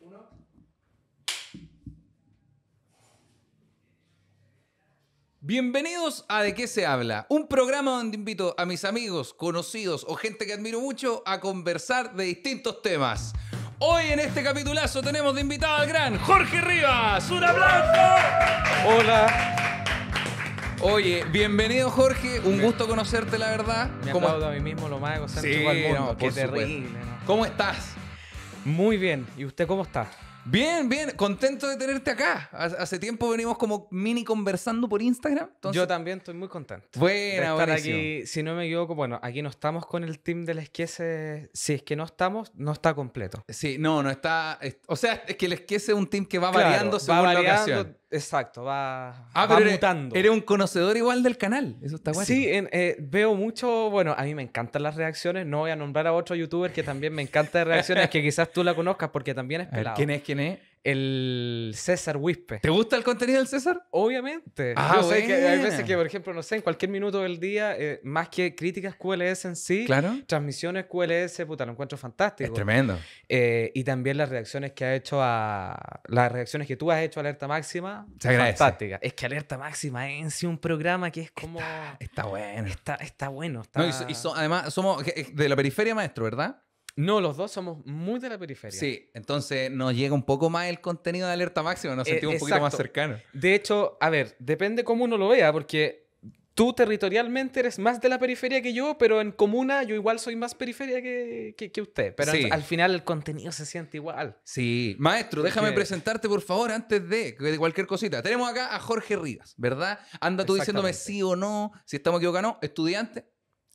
Uno. Bienvenidos a De qué se habla, un programa donde invito a mis amigos, conocidos o gente que admiro mucho a conversar de distintos temas. Hoy en este capitulazo tenemos de invitado al gran Jorge Rivas. ¡Un aplauso! Hola. Oye, bienvenido Jorge, un gusto conocerte la verdad. Me a mí mismo lo más Qué terrible. ¿Cómo estás? Muy bien. ¿Y usted cómo está? Bien, bien, contento de tenerte acá. Hace tiempo venimos como mini conversando por Instagram. Yo también estoy muy contento. Bueno, estar aquí. Si no me equivoco, bueno, aquí no estamos con el team de la Esquiese. Si es que no estamos, no está completo. Sí, no, no está. O sea, es que el esquese es un team que va variando según la ocasión. Exacto, va, ah, mutando. Eres, un conocedor igual del canal, eso está bueno. Sí, eh, veo mucho, bueno, a mí me encantan las reacciones, no voy a nombrar a otro youtuber que también me encanta de reacciones, que quizás tú la conozcas porque también es pelado. ¿Quién es, quién es? el César Wispe. ¿Te gusta el contenido del César? Obviamente. Ah, Yo sé que hay veces que, por ejemplo, no sé, en cualquier minuto del día, eh, más que críticas QLS en sí, ¿Claro? transmisiones QLS, puta, lo encuentro fantástico. Es tremendo. Eh, y también las reacciones que ha hecho a. Las reacciones que tú has hecho a Alerta Máxima. Fantástica. Es que Alerta Máxima es en sí un programa que es como. Está, bueno. Está, bueno. y, además, somos de la periferia maestro, ¿verdad? No, los dos somos muy de la periferia. Sí, entonces nos llega un poco más el contenido de alerta máxima, nos eh, sentimos un poquito más cercanos. De hecho, a ver, depende cómo uno lo vea, porque tú territorialmente eres más de la periferia que yo, pero en comuna yo igual soy más periferia que, que, usted. Pero al, final el contenido se siente igual. Sí. Maestro, déjame presentarte, por favor, antes de, cualquier cosita. Tenemos acá a Jorge Rivas, ¿verdad? Anda tú diciéndome sí o no, si estamos equivocados no. Estudiante,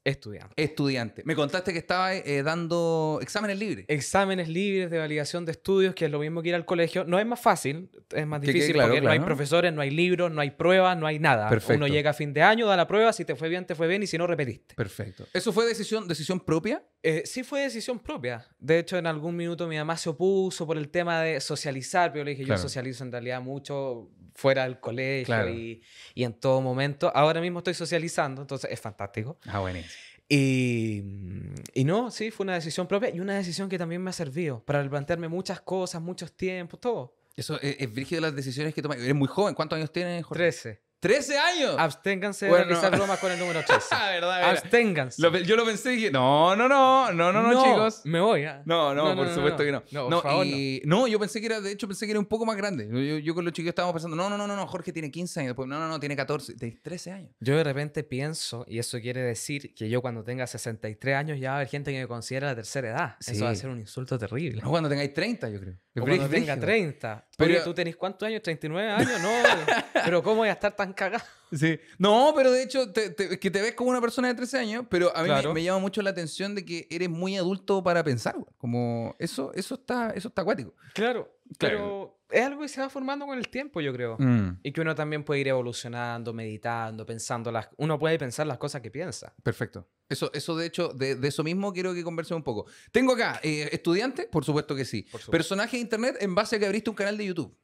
Estudiante. Estudiante. Me contaste que estaba eh, dando exámenes libres. Exámenes libres de validación de estudios, que es lo mismo que ir al colegio. No es más fácil, es más difícil porque no hay profesores, no hay libros, no hay pruebas, no hay nada. Perfecto. Uno llega a fin de año, da la prueba, si te fue bien, te fue bien y si no, repetiste. Perfecto. ¿Eso fue decisión, decisión propia? Eh, sí fue decisión propia. De hecho, en algún minuto mi mamá se opuso por el tema de socializar, pero le dije, yo socializo en realidad mucho, fuera del colegio y, en todo momento. Ahora mismo estoy socializando, entonces es fantástico. Ah, buenísimo. Mm, y, no, sí, fue una decisión propia y una decisión que también me ha servido para plantearme muchas cosas, muchos tiempos, todo. Eso es, virgen de las decisiones que tomas. Eres muy joven. ¿Cuántos años tienes, Jorge? Trece. 13 años. Absténganse bueno, de bromas con el número 13. Ah, verdad, verdad. Absténganse. yo lo pensé y dije, no, no, no, no, no, no, chicos. Me voy. Ah. No, no, por supuesto que no. No, por favor, y, no. yo pensé que era, de hecho, pensé que era un poco más grande. Yo, con los chicos estábamos pensando, no, no, no, no, Jorge tiene 15 años. Después, no, no, no, tiene 14, 13 años. Yo de repente pienso, y eso quiere decir que yo cuando tenga 63 años ya va a haber gente que me considera la tercera edad. Sí. Eso va a ser un insulto terrible. No, cuando tengáis 30, yo creo. O cuando tenga 30. Pero tú tenés cuántos años, 39 años, no, pero ¿cómo voy a estar tan cagado? Sí, no, pero de hecho, te, que te ves como una persona de 13 años, pero a mí me, llama mucho la atención de que eres muy adulto para pensar, Como eso, eso está, eso está acuático. Claro. Pero es algo que se va formando con el tiempo, yo creo. Mm. Y que uno también puede ir evolucionando, meditando, pensando las... Uno puede pensar las cosas que piensa. Perfecto. Eso, eso de hecho, de, eso mismo quiero que conversemos un poco. Tengo acá, eh, estudiantes, estudiante, por supuesto que sí. Personaje de internet en base a que abriste un canal de YouTube.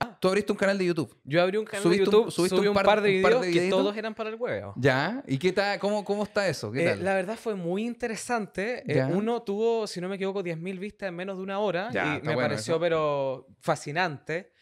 Ah, tú abriste un canal de YouTube. Yo abrí un canal de YouTube, subiste subí un, par, de videos que todos eran para el huevo. Ya, ¿y qué tal? Cómo, cómo, está eso? Eh, la verdad fue muy interesante. Eh, uno tuvo, si no me equivoco, 10.000 vistas en menos de una hora y me pareció pero fascinante.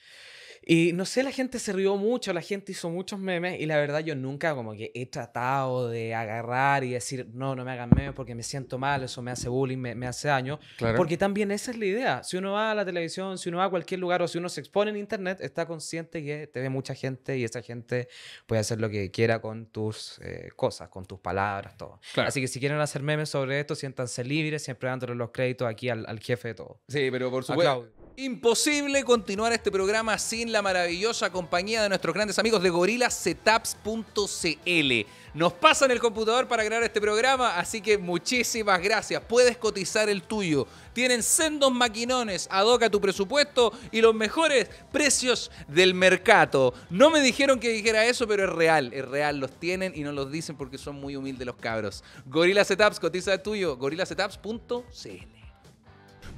Y no sé, la gente se rió mucho, la gente hizo muchos memes y la verdad yo nunca como que he tratado de agarrar y decir, no, no me hagan memes porque me siento mal, eso me hace bullying, me, hace daño. Porque también esa es la idea. Si uno va a la televisión, si uno va a cualquier lugar o si uno se expone en internet, está consciente que te ve mucha gente y esa gente puede hacer lo que quiera con tus eh, cosas, con tus palabras, todo. Así que si quieren hacer memes sobre esto, siéntanse libres, siempre dándole los créditos aquí al, al jefe de todo. Sí, pero por supuesto. Imposible continuar este programa sin la maravillosa compañía de nuestros grandes amigos de gorilasetups.cl. Nos pasan el computador para crear este programa, así que muchísimas gracias. Puedes cotizar el tuyo. Tienen sendos maquinones, adoca tu presupuesto y los mejores precios del mercado. No me dijeron que dijera eso, pero es real, es real. Los tienen y no los dicen porque son muy humildes los cabros. Gorila cotiza el tuyo, gorilasetups.cl.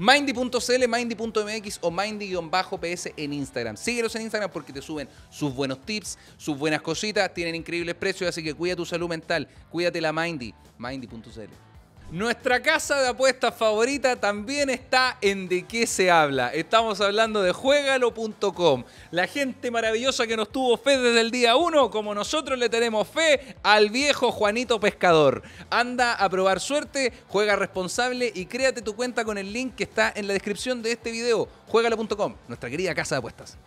Mindy.cl, Mindy.mx o Mindy-PS en Instagram. Síguelos en Instagram porque te suben sus buenos tips, sus buenas cositas, tienen increíbles precios, así que cuida tu salud mental, cuídate la Mindy, Mindy.cl. Nuestra casa de apuestas favorita también está en De qué se habla. Estamos hablando de juegalo.com. La gente maravillosa que nos tuvo fe desde el día 1, como nosotros le tenemos fe al viejo Juanito Pescador. Anda a probar suerte, juega responsable y créate tu cuenta con el link que está en la descripción de este video. Juegalo.com, nuestra querida casa de apuestas.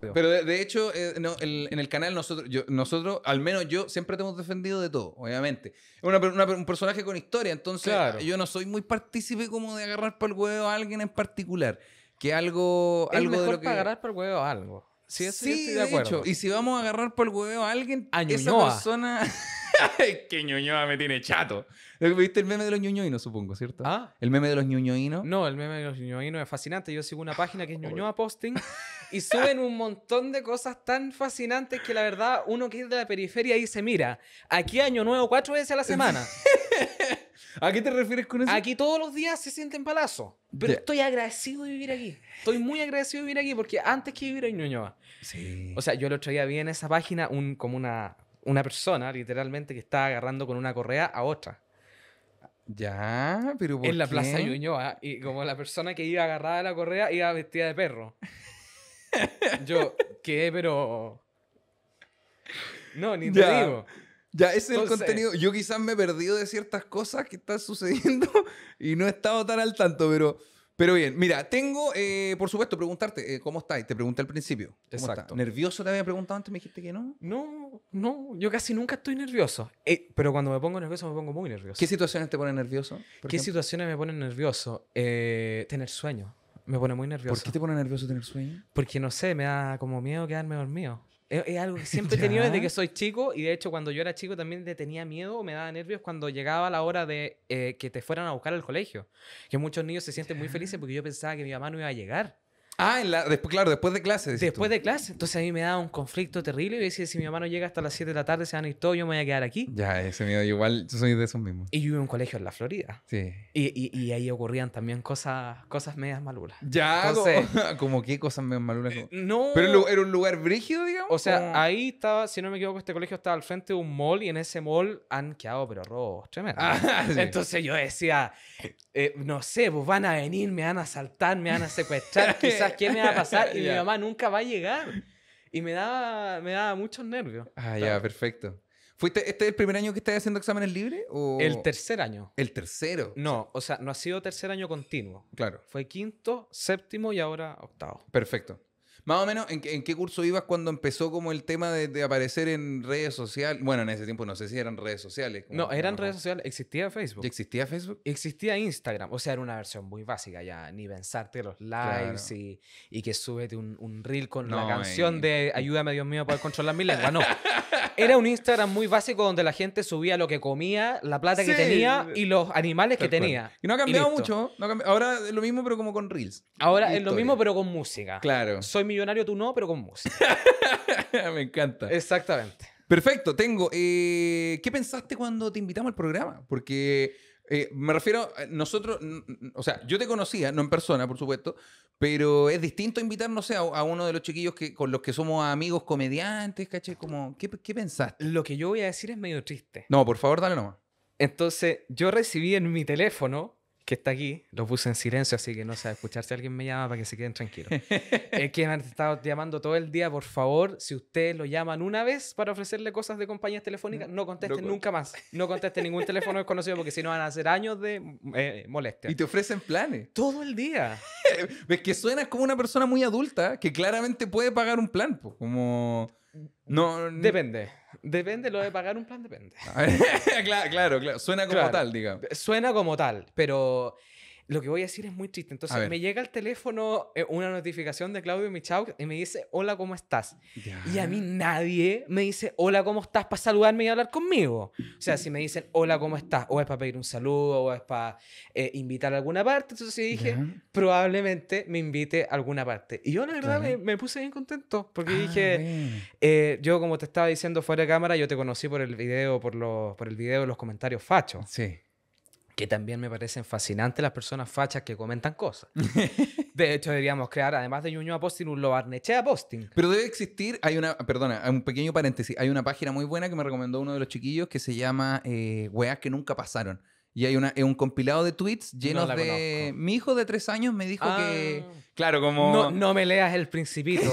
Pero de, hecho, eh, en el canal nosotros, nosotros, al menos yo, siempre te hemos defendido de todo, obviamente. es un personaje con historia, entonces yo no soy muy partícipe como de agarrar por el huevo a alguien en particular. Que algo, es algo mejor de para agarrar por el huevo a algo. Sí, estoy de, acuerdo. Y si vamos a agarrar por el huevo a alguien, esa persona... qué Ñuñoa me tiene chato. ¿Viste el meme de los Ñuñoinos, supongo, cierto? ¿Ah? ¿El meme de los Ñuñoinos? No, el meme de los Ñuñoinos es fascinante. Yo sigo una página que es Ñuñoa Posting y suben un montón de cosas tan fascinantes que la verdad uno que es de la periferia dice, mira, aquí año nuevo cuatro veces a la semana. ¿A qué te refieres con eso? Aquí todos los días se sienten palazo Pero estoy agradecido de vivir aquí. Estoy muy agradecido de vivir aquí porque antes que vivir en Ñuñoa. Sí. O sea, yo lo traía bien en esa página un, como una, persona, literalmente, que estaba agarrando con una correa a otra. Ya, pero En la plaza Ñuñoa. Y como la persona que iba agarrada a la correa iba vestida de perro. Yo ¿qué? pero. No, ni te digo. Ya, ese es el contenido. Yo quizás me he perdido de ciertas cosas que están sucediendo y no he estado tan al tanto, pero, pero bien. Mira, tengo, eh, por supuesto, preguntarte, eh, ¿cómo estás? Te pregunté al principio. Exacto. ¿Nervioso te había preguntado antes? ¿Me dijiste que no? No, no. Yo casi nunca estoy nervioso. Eh, pero cuando me pongo nervioso, me pongo muy nervioso. ¿Qué situaciones te ponen nervioso? ¿Qué situaciones me ponen nervioso? tener sueño. Me pone muy nervioso. ¿Por qué te pone nervioso tener sueño? Porque no sé, me da como miedo quedarme dormido. Es, algo que siempre he tenido desde que soy chico y de hecho cuando yo era chico también te tenía miedo me daba nervios cuando llegaba la hora de eh, que te fueran a buscar al colegio. Que muchos niños se sienten muy felices porque yo pensaba que mi mamá no iba a llegar. Ah, después, claro, después de clase. Después de clase. Entonces a mí me daba un conflicto terrible. Y decía, si mi mamá no llega hasta las 7 de la tarde, se van a ir todos, yo me voy a quedar aquí. Ya, ese miedo. Igual yo soy de esos mismos. Y yo iba a un colegio en la Florida. Sí. Y, ahí ocurrían también cosas, cosas medias malulas. Ya, como, qué cosas medias malulas. Eh, no. Pero era un lugar brígido, digamos. O sea, ahí estaba, si no me equivoco, este colegio estaba al frente de un mall y en ese mall han quedado, pero robos tremendos. Ah, entonces yo decía, eh, no sé, vos van a venir, me van a asaltar, me van a secuestrar, quizás qué me va a pasar? Y mi mamá nunca va a llegar. Y me daba, me daba muchos nervios. Ah, ya, perfecto. ¿Fuiste, ¿Este es el primer año que estás haciendo exámenes libres? O... El tercer año. ¿El tercero? No, o sea, no ha sido tercer año continuo. Claro. Fue quinto, séptimo y ahora octavo. Perfecto. Más o menos, ¿en, qué curso ibas cuando empezó como el tema de, aparecer en redes sociales? Bueno, en ese tiempo no sé si eran redes sociales. no, eran redes sociales. Existía Facebook. existía Facebook? Existía Instagram. O sea, era una versión muy básica ya. Ni pensarte los lives y, que súbete un, reel con la canción de Ayúdame, Dios mío, a poder controlar mi lengua. No. Era un Instagram muy básico donde la gente subía lo que comía, la plata que tenía y los animales que tenía. Y no ha cambiado mucho. Ahora es lo mismo, pero como con reels. Ahora es lo mismo, pero con música. Claro millonario, tú no, pero con música. Me encanta. Exactamente. Perfecto, tengo. Eh, ¿Qué pensaste cuando te invitamos al programa? Porque eh, me refiero, eh, nosotros, o sea, yo te conocía, no en persona, por supuesto, pero es distinto invitar, no sé, a, uno de los chiquillos que, con los que somos amigos comediantes, ¿caché? Como, ¿qué, ¿qué, pensaste? Lo que yo voy a decir es medio triste. No, por favor, dale nomás. Entonces, yo recibí en mi teléfono que está aquí, lo puse en silencio, así que no sé, escuchar si alguien me llama para que se queden tranquilos. es que me han estado llamando todo el día, por favor, si ustedes lo llaman una vez para ofrecerle cosas de compañías telefónicas, mm, no contesten nunca más. No contesten ningún teléfono desconocido porque si no van a hacer años de eh, molestia. Y te ofrecen planes. Todo el día. Ves que suenas como una persona muy adulta que claramente puede pagar un plan, pues, como... No, Depende. Depende, lo de pagar un plan depende. claro, claro, Suena como tal, digamos. Suena como tal, pero lo que voy a decir es muy triste. Entonces me llega al teléfono eh, una notificación de Claudio Michau y me dice, hola, ¿cómo estás? Y a mí nadie me dice, hola, ¿cómo estás? Para saludarme y hablar conmigo. O sea, si me dicen, hola, ¿cómo estás? O es para pedir un saludo, o es para eh, invitar a alguna parte. Entonces yo dije, probablemente me invite a alguna parte. Y yo la verdad me, puse bien contento porque ah, dije, eh, yo como te estaba diciendo fuera de cámara, yo te conocí por el video, por, los, por el video los comentarios fachos. Sí que también me parecen fascinantes las personas fachas que comentan cosas. de hecho, deberíamos crear, además de a Posting, un a Posting. Pero debe existir, hay una, perdona, un pequeño paréntesis, hay una página muy buena que me recomendó uno de los chiquillos que se llama eh, Weas que nunca pasaron. Y hay una, un compilado de tweets llenos de... Mi hijo de tres años me dijo que... Ah. Claro, como... No, no me leas el principito,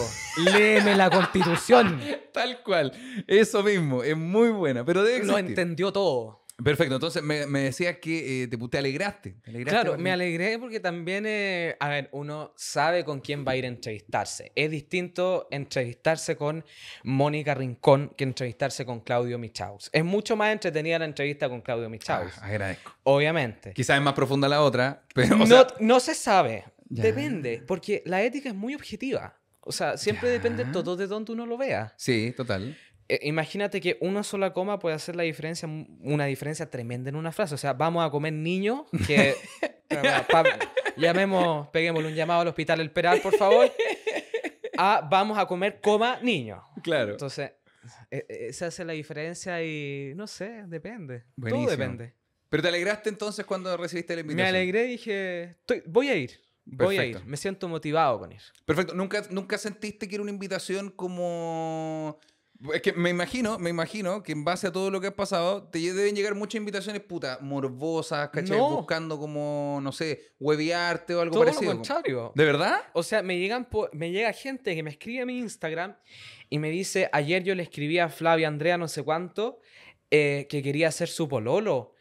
léeme la constitución. Tal cual, eso mismo, es muy buena, pero debe existir. Lo entendió todo. Perfecto, entonces me, decías que eh, te, alegraste, Claro, me alegré porque también, eh, a ver, uno sabe con quién va a ir a entrevistarse. Es distinto entrevistarse con Mónica Rincón que entrevistarse con Claudio Michaus. Es mucho más entretenida la entrevista con Claudio Michaus. Ah, agradezco. Obviamente. Quizás es más profunda la otra, pero... no, se sabe, depende, porque la ética es muy objetiva. O sea, siempre depende todo de dónde uno lo vea. Sí, total. Eh, imagínate que una sola coma puede hacer la diferencia, mm, una diferencia tremenda en una frase. O sea, vamos a comer niño que... llamemos, peguémosle un llamado al hospital El Peral, por favor. A vamos a comer coma niño Claro. Entonces, e, e, se hace la diferencia y no sé, depende. Todo depende. Pero te alegraste entonces cuando recibiste la invitación. Me alegré y dije, voy a ir. Voy a ir. Me siento motivado con ir. Perfecto. ¿Nunca, nunca sentiste que era una invitación como es que me imagino, me imagino que en base a todo lo que has pasado, te deben llegar muchas invitaciones, puta, morbosas, ¿cachai? Buscando como, no sé, hueviarte o algo parecido. ¿De verdad? O sea, me llegan me llega gente que me escribe a mi Instagram y me dice, ayer yo le escribí a Flavia Andrea no sé cuánto, eh, que quería hacer su pololo.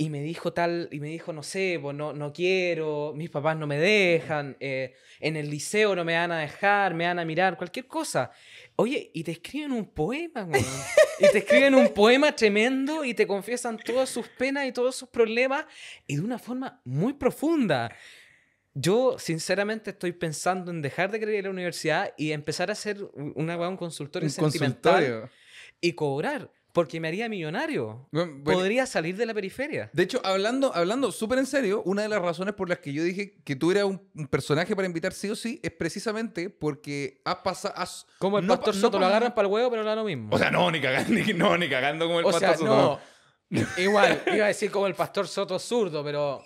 Y me dijo tal, y me dijo, no sé, pues, no, no quiero, mis papás no me dejan, eh, en el liceo no me van a dejar, me van a mirar, cualquier cosa. Oye, y te escriben un poema, güey. Y te escriben un poema tremendo y te confiesan todas sus penas y todos sus problemas y de una forma muy profunda. Yo, sinceramente, estoy pensando en dejar de creer en la universidad y empezar a ser una, un consultor sentimental y cobrar. Porque me haría millonario. Podría salir de la periferia. De hecho, hablando, hablando súper en serio, una de las razones por las que yo dije que tú eras un, personaje para invitar sí o sí es precisamente porque has pasado. Como el pastor Soto, lo agarran para el huevo, pero no es lo mismo. O sea, no, ni cagando, no, cagando como el pastor sea, Soto. No. Igual, iba a decir como el pastor Soto zurdo, pero.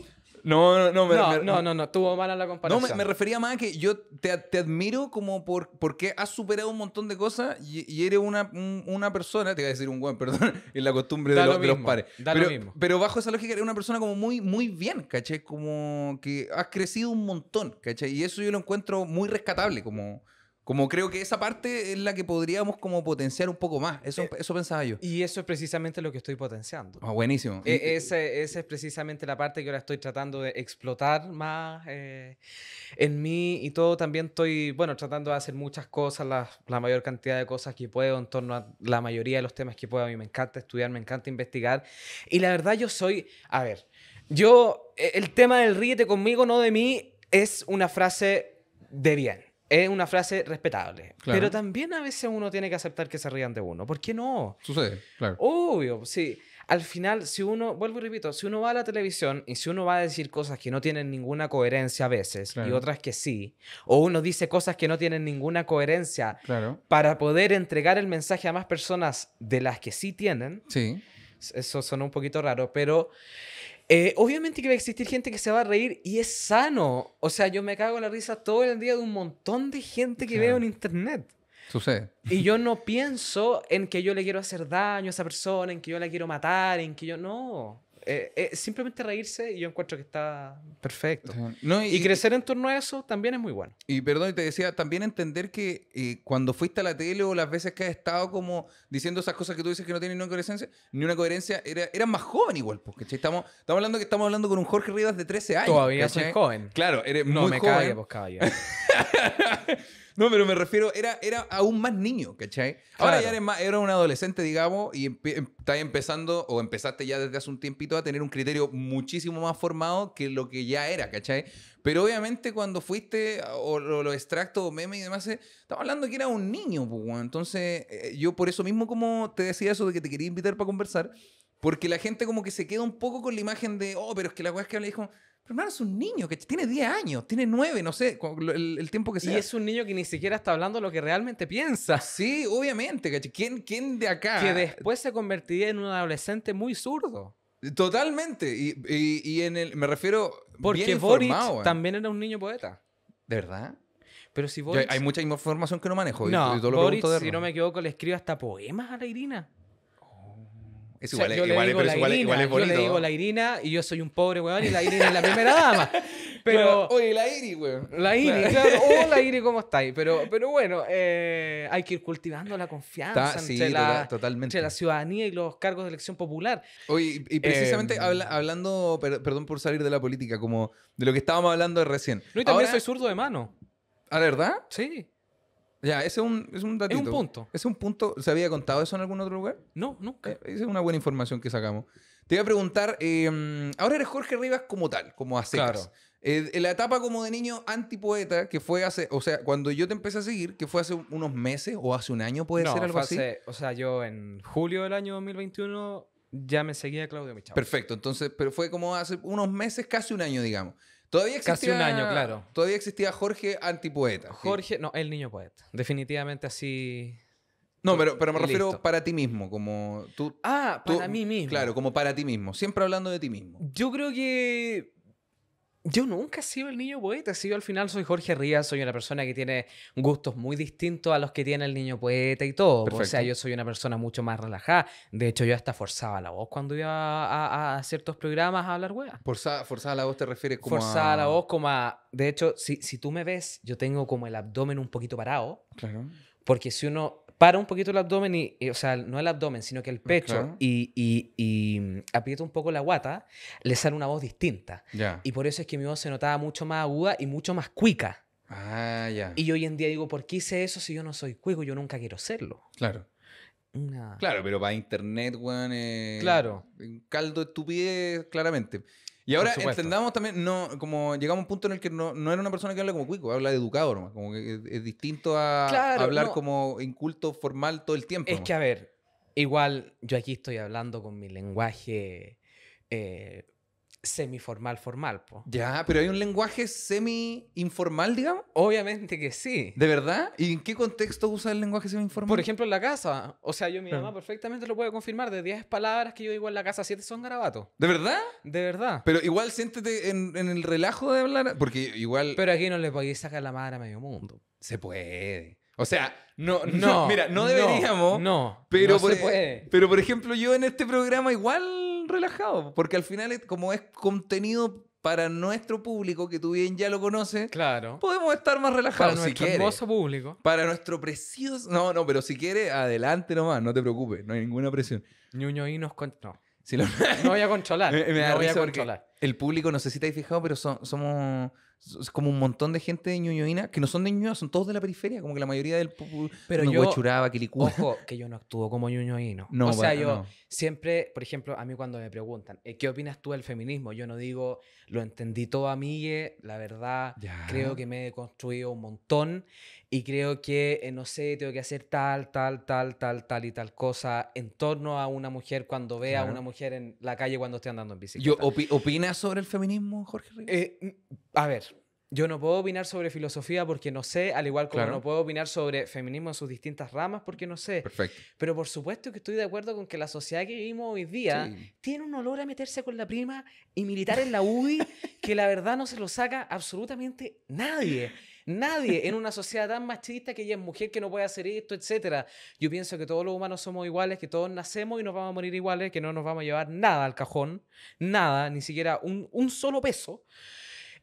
No, no, no. Me, no, no, no, mala la comparación. No, me, refería más a que yo te, admiro como por, porque has superado un montón de cosas y, eres una, una persona, te iba a decir un buen, perdón, en la costumbre de, lo, los pares. pero, bajo esa lógica eres una persona como muy, muy bien, ¿caché? Como que has crecido un montón, ¿cachai? Y eso yo lo encuentro muy rescatable, como... Como creo que esa parte es la que podríamos como potenciar un poco más. Eso, eh, eso pensaba yo. Y eso es precisamente lo que estoy potenciando. Ah, buenísimo. E, ese, esa es precisamente la parte que ahora estoy tratando de explotar más eh, en mí y todo. También estoy, bueno, tratando de hacer muchas cosas, la, la, mayor cantidad de cosas que puedo en torno a la mayoría de los temas que puedo. A mí me encanta estudiar, me encanta investigar. Y la verdad yo soy, a ver, yo, e, el tema del ríete conmigo, no de mí, es una frase de bien es una frase respetable. Pero también a veces uno tiene que aceptar que se rían de uno. ¿Por qué no? Sucede, claro. Obvio, sí. Al final, si uno, vuelvo y repito, si uno va a la televisión y si uno va a decir cosas que no tienen ninguna coherencia a veces y otras que sí, o uno dice cosas que no tienen ninguna coherencia para poder entregar el mensaje a más personas de las que sí tienen, sí. eso suena un poquito raro, pero eh, obviamente que va a existir gente que se va a reír y es sano. O sea, yo me cago en la risa todo el día de un montón de gente que veo en internet. Y yo no pienso en que yo le quiero hacer daño a esa persona, en que yo la quiero matar, en que yo no. Eh, eh, simplemente reírse y yo encuentro que está perfecto. y, crecer en torno a eso también es muy bueno. Y perdón, te decía, también entender que eh, cuando fuiste a la tele o las veces que has estado como diciendo esas cosas que tú dices que no tienen ni una coherencia, ni una coherencia, era, eras más joven igual, porque estamos, estamos hablando que estamos hablando con un Jorge Rivas de 13 años. Todavía soy joven. Claro, no, me Cae, pues, No, pero me refiero, era, era aún más niño, ¿cachai? Ahora ya eres, más, un adolescente, digamos, y em, estás empezando, o empezaste ya desde hace un tiempito a tener un criterio muchísimo más formado que lo que ya era, ¿cachai? Pero obviamente cuando fuiste, o, los extractos, o memes y demás, eh, estaba hablando que era un niño, pues, Entonces, eh, yo por eso mismo, como te decía eso de que te quería invitar para conversar, porque la gente como que se queda un poco con la imagen de, oh, pero es que la weá es que habla dijo pero hermano, es un niño que tiene 10 años, tiene 9, no sé, el, tiempo que sea. Y es un niño que ni siquiera está hablando lo que realmente piensa. Sí, obviamente, ¿Quién, de acá? Que después se convertiría en un adolescente muy zurdo. Totalmente. Y, en el, me refiero. Porque bien eh. también era un niño poeta. ¿De verdad? Pero si Boric... hay mucha información que no manejo. No, y, si no me equivoco, le escribe hasta poemas a la Irina. Es igual, yo eh, igual, le digo la igual, Irina, Yo le digo la Irina y yo soy un pobre huevón, y la Irina es la primera dama. Pero, oye, la Iri, weón. La Iri, claro. Hola, Iri, ¿cómo estáis? Pero, pero bueno, eh, hay que ir cultivando la confianza entre, la, ciudadanía y los cargos de elección popular. Oye, y, precisamente em, hablando, perdón por salir de la política, como de lo que estábamos hablando recién. No, y también soy zurdo de mano. ¿A ¿Ah, verdad? Sí. Ya, ese es un, es un datito. Es un punto. ¿Es un punto? ¿Se había contado eso en algún otro lugar? No, nunca. Eh, esa es una buena información que sacamos. Te iba a preguntar, em, ahora eres Jorge Rivas como tal, como a eh, En Claro. la etapa como de niño antipoeta, que fue hace, o sea, cuando yo te empecé a seguir, que fue hace unos meses o hace un año, puede ser algo así. O sea, yo en julio del año 2021 ya me seguía Claudio Michal. Perfecto, entonces, pero fue como hace unos meses, casi un año, digamos. Todavía existía, Casi un año, claro. Todavía existía Jorge antipoeta. Jorge, no, el niño poeta. Definitivamente así. No, pero, me refiero para ti mismo, como tú. Ah, para mí mismo. Claro, como para ti mismo. Siempre hablando de ti mismo. Yo creo que yo nunca he sido el niño poeta, si al final soy Jorge Rías, soy una persona que tiene gustos muy distintos a los que tiene el niño poeta y todo. Pues, o sea, yo soy una persona mucho más relajada. De hecho, yo hasta forzaba la voz cuando iba a, ciertos programas a hablar hueá. Forzada, la voz te refieres como Forzada la voz como a... De hecho, si, si tú me ves, yo tengo como el abdomen un poquito parado. Claro. Porque si uno para un poquito el abdomen, y, o sea, no el abdomen, sino que el pecho, y, y, aprieta un poco la guata, le sale una voz distinta. Y por eso es que mi voz se notaba mucho más aguda y mucho más cuica. Ah, ya. Y yo hoy en día digo, ¿por qué hice eso si yo no soy cuico? Yo nunca quiero serlo. Claro. Claro, pero para internet, weón. Eh, claro. Un caldo de estupidez, claramente. Y ahora entendamos también, no, como llegamos a un punto en el que no, era una persona que habla como cuico, habla de educado nomás. Como que es, distinto a hablar como inculto formal todo el tiempo. Es que, a ver, igual yo aquí estoy hablando con mi lenguaje eh, semiformal formal. Po. Ya, pero hay un lenguaje semi-informal, digamos. Obviamente que sí. ¿De verdad? ¿Y en qué contexto usa el lenguaje semi-informal? Por ejemplo, en la casa. O sea, yo mi mamá perfectamente lo puede confirmar. De 10 palabras que yo digo en la casa, 7 son garabatos. ¿De verdad? De verdad. Pero igual siéntete en, el relajo de hablar. Porque igual... Pero aquí no le podéis sacar la madre a medio mundo. Se puede. O sea, no, no, mira, no deberíamos. No, pero se puede. Pero por ejemplo, yo en este programa igual relajado, porque al final, como es contenido para nuestro público, que tú bien ya lo conoces, claro. podemos estar más relajados para nuestro hermoso público. Para nuestro precioso... No, no, pero si quiere adelante nomás, no te preocupes, no hay ninguna presión. Ñuño nos... Con... No. voy a controlar. me, voy El público, no sé si te has fijado, pero somos como un montón de gente de Ñuñoína que no son de Ñuñoa, son todos de la periferia, como que la mayoría del... público... Pero yo... Ojo, que yo no actúo como Ñuñoíno. No, o sea, yo siempre, por ejemplo, a mí cuando me preguntan, eh, ¿qué opinas tú del feminismo? Yo no digo, lo entendí todo a mí, eh, la verdad, creo que me he construido un montón y creo que, eh, no sé, tengo que hacer tal, tal, tal, tal, tal y tal cosa en torno a una mujer cuando vea a una mujer en la calle cuando esté andando en bicicleta. Yo, ¿Opinas sobre el feminismo, Jorge a ver, yo no puedo opinar sobre filosofía porque no sé, al igual como no puedo opinar sobre feminismo en sus distintas ramas porque no sé. Perfecto. Pero por supuesto que estoy de acuerdo con que la sociedad que vivimos hoy día tiene un olor a meterse con la prima y militar en la UDI que la verdad no se lo saca absolutamente nadie. Nadie en una sociedad tan machista que ella es mujer que no puede hacer esto, etc. Yo pienso que todos los humanos somos iguales, que todos nacemos y nos vamos a morir iguales, que no nos vamos a llevar nada al cajón, nada, ni siquiera un, un solo peso.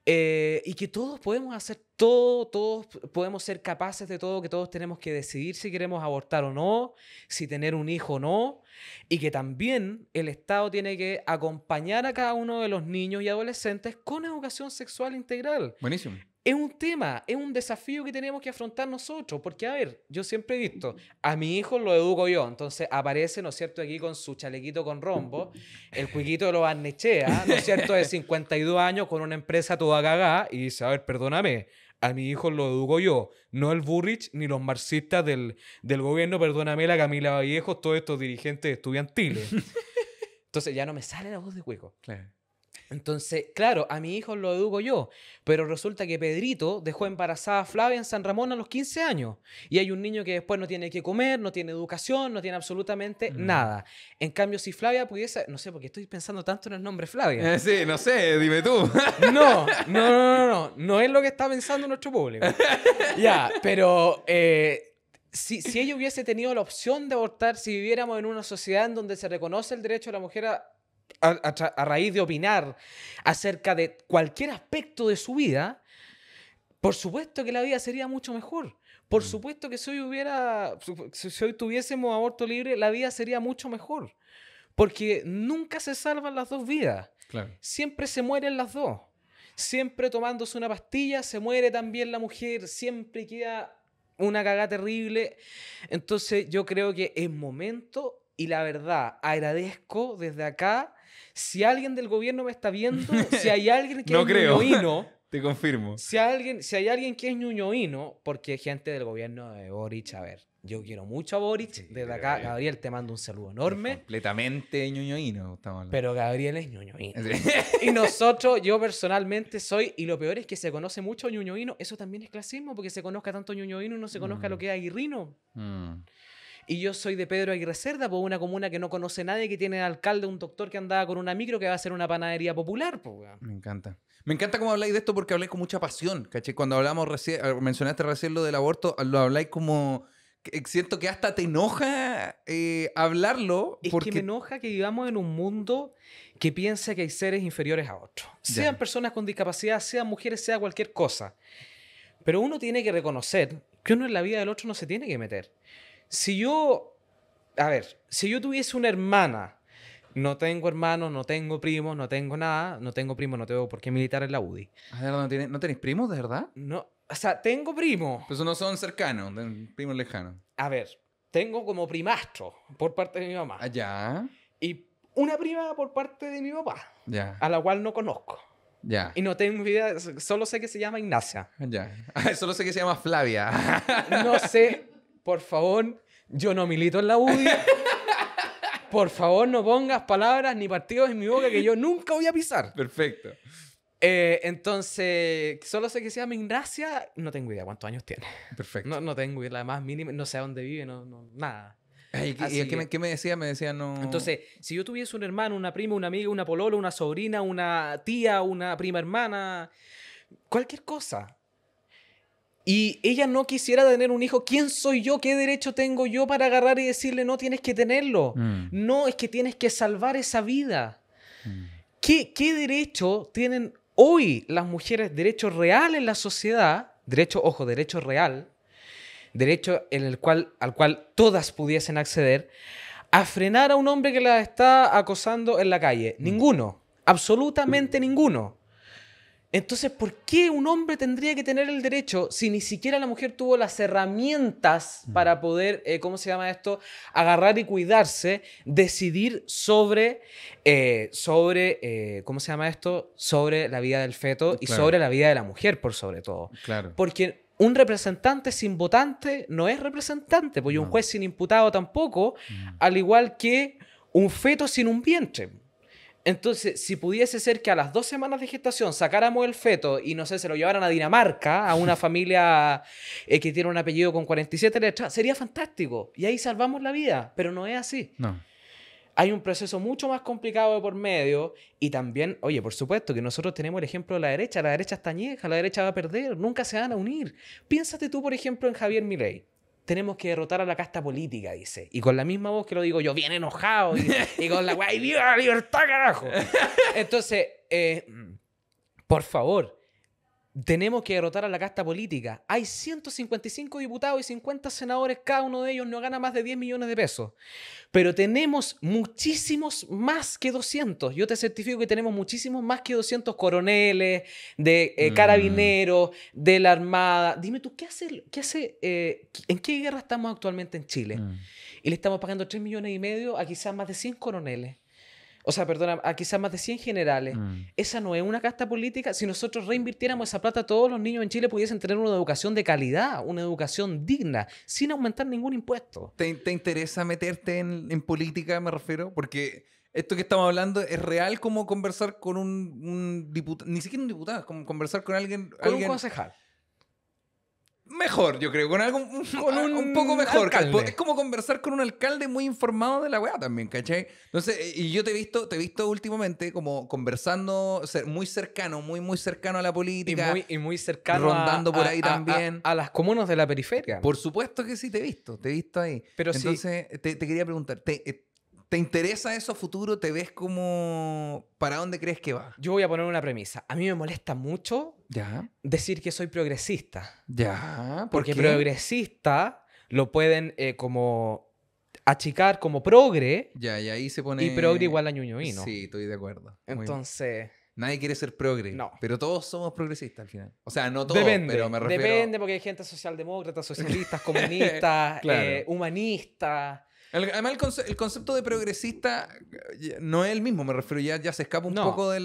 Eh, y que todos podemos hacer todo, todos podemos ser capaces de todo, que todos tenemos que decidir si queremos abortar o no, si tener un hijo o no, y que también el Estado tiene que acompañar a cada uno de los niños y adolescentes con educación sexual integral. Buenísimo. Es un tema, es un desafío que tenemos que afrontar nosotros, porque a ver, yo siempre he visto, a mi hijo lo educo yo, entonces aparece, ¿no es cierto?, aquí con su chalequito con rombo, el cuiquito lo arnechea, ¿no es cierto?, de 52 años con una empresa toda cagada y dice, a ver, perdóname, a mi hijo lo educo yo, no el Burrich ni los marxistas del, gobierno, perdóname, la Camila Vallejo, todos estos dirigentes estudiantiles. Entonces ya no me sale la voz de hueco. Claro. Entonces, claro, a mi hijo lo educo yo, pero resulta que Pedrito dejó embarazada a Flavia en San Ramón a los 15 años y hay un niño que después no tiene que comer, no tiene educación, no tiene absolutamente mm. nada. En cambio, si Flavia pudiese, no sé, porque estoy pensando tanto en el nombre Flavia. Eh, sí, no sé, dime tú. No, no, no, no, no, no es lo que está pensando nuestro público. ya, pero... Eh, si, si ella hubiese tenido la opción de abortar, si viviéramos en una sociedad en donde se reconoce el derecho de la mujer a a, raíz de opinar acerca de cualquier aspecto de su vida, por supuesto que la vida sería mucho mejor. Por mm. supuesto que si hoy hubiera, si hoy tuviésemos aborto libre, la vida sería mucho mejor. Porque nunca se salvan las dos vidas. Siempre se mueren las dos. Siempre tomándose una pastilla se muere también la mujer. Siempre queda una cagada terrible. Entonces yo creo que es momento y la verdad agradezco desde acá si alguien del gobierno me está viendo, si hay alguien que es creo. te confirmo. Si hay, alguien, si hay alguien que es ñuñoíno, porque gente del gobierno de Boric, a ver, yo quiero mucho a Boric. Desde acá, Gabriel, te mando un saludo enorme. completamente ñuñoino. estamos Pero Gabriel es ñuñoino. Y nosotros, yo personalmente soy, y lo peor es que se conoce mucho ñuñoino, Eso también es clasismo, porque se conozca tanto ñuñoino y no se conozca mm. lo que es aguirrino. Mm. Y yo soy de Pedro Aguirre Cerda, pues, una comuna que no conoce nadie, que tiene alcalde, un doctor que andaba con una micro que va a ser una panadería popular, pues, Me encanta. Me encanta cómo habláis de esto porque habláis con mucha pasión, Cuando hablamos recién, eh, mencionaste recién lo del aborto, lo habláis como eh, siento que hasta te enoja eh, hablarlo. Porque... me enoja que vivamos en un mundo que piensa que hay seres inferiores a otros. Sean personas con discapacidad, sean mujeres, sea cualquier cosa. Pero uno tiene que reconocer que uno en la vida del otro no se tiene que meter si yo, a ver, si yo tuviese una hermana, no tengo hermano, no tengo primo, no tengo nada, no tengo primo, no tengo por qué militar en la UDI. Ah, ¿No, tenés, ¿No tenéis primos de verdad? No, o sea, tengo primo. Pero no son cercanos, primos lejanos. A ver, tengo como primastro por parte de mi mamá. Ah, ya. Y una prima por parte de mi papá. Ya. A la cual no conozco. Ya. Y no tengo idea, solo sé que se llama Ignacia. Ya. Solo sé que se llama Flavia. no sé por favor, yo no milito en la UDI. por favor, no pongas palabras ni partidos en mi boca que yo nunca voy a pisar. Perfecto. Eh, entonces, solo sé que se llama Ignacia. No tengo idea cuántos años tiene. Perfecto. No, tengo idea, Además, más No sé a dónde vive, no, nada. qué me, qué, me, decía? Me decía no. Entonces, si yo tuviese un hermano, una prima, una amiga, una polola, una sobrina, una tía, una prima hermana, cualquier cosa y ella no quisiera tener un hijo, ¿quién soy yo? ¿Qué derecho tengo yo para agarrar y decirle, no, tienes que tenerlo? Mm. No, es que tienes que salvar esa vida. Mm. ¿Qué, derecho tienen hoy las mujeres, derecho real en la sociedad? Derecho, ojo, derecho real, derecho en el cual, al cual todas pudiesen acceder, a frenar a un hombre que la está acosando en la calle. Mm. Ninguno, absolutamente ninguno. Entonces, ¿por qué un hombre tendría que tener el derecho si ni siquiera la mujer tuvo las herramientas para poder, eh, ¿cómo se llama esto?, agarrar y cuidarse, decidir sobre, eh, sobre eh, ¿cómo se llama esto?, sobre la vida del feto y sobre la vida de la mujer, por sobre todo. Claro. Porque un representante sin votante no es representante, pues y un juez sin imputado tampoco, mm. al igual que un feto sin un vientre. Entonces, si pudiese ser que a las dos semanas de gestación sacáramos el feto y no sé, se lo llevaran a Dinamarca, a una familia eh, que tiene un apellido con 47 letras, sería fantástico. Y ahí salvamos la vida, pero no es así. No. Hay un proceso mucho más complicado de por medio y también, oye, por supuesto que nosotros tenemos el ejemplo de la derecha, la derecha está vieja, la derecha va a perder, nunca se van a unir. Piénsate tú, por ejemplo, en Javier Milei tenemos que derrotar a la casta política, dice. Y con la misma voz que lo digo yo, bien enojado, y, con la guay, viva la libertad, carajo. Entonces, eh, mm, por favor, tenemos que derrotar a la casta política. Hay 155 diputados y 50 senadores, cada uno de ellos no gana más de 10 millones de pesos. Pero tenemos muchísimos más que 200. Yo te certifico que tenemos muchísimos más que 200 coroneles, de eh, mm. carabineros, de la Armada. Dime tú, ¿qué hace, qué hace eh, en qué guerra estamos actualmente en Chile? Mm. Y le estamos pagando 3 millones y medio a quizás más de 100 coroneles o sea, perdona, a quizás más de 100 generales. Mm. Esa no es una casta política. Si nosotros reinvirtiéramos esa plata, todos los niños en Chile pudiesen tener una educación de calidad, una educación digna, sin aumentar ningún impuesto. ¿Te, interesa meterte en, política, me refiero? Porque esto que estamos hablando es real como conversar con un, diputado, ni siquiera un diputado, es como conversar con alguien... Con un concejal mejor, yo creo, con algo con un, un, poco mejor. Es como conversar con un alcalde muy informado de la weá también, ¿cachai? Entonces, y yo te he visto, te he visto últimamente como conversando muy cercano, muy, muy cercano a la política. Y muy, y muy cercano. Rondando por ahí también. A, las comunas de la periferia. Por supuesto que sí, te he visto, te he visto ahí. Pero Entonces, te, te, quería preguntar, ¿te, eh, ¿Te interesa eso futuro? ¿Te ves como... ¿Para dónde crees que va? Yo voy a poner una premisa. A mí me molesta mucho ya. decir que soy progresista. Ya. porque progresista lo pueden eh, como achicar como progre. Ya, y ahí se pone... Y progre igual a no. Sí, estoy de acuerdo. Entonces... Nadie quiere ser progre. No. Pero todos somos progresistas al final. O sea, no todos, depende, pero me refiero... Depende, porque hay gente socialdemócrata, socialistas, comunistas, eh, humanista además, el, concepto de progresista eh, no es el mismo, me refiero, ya, ya se escapa un poco de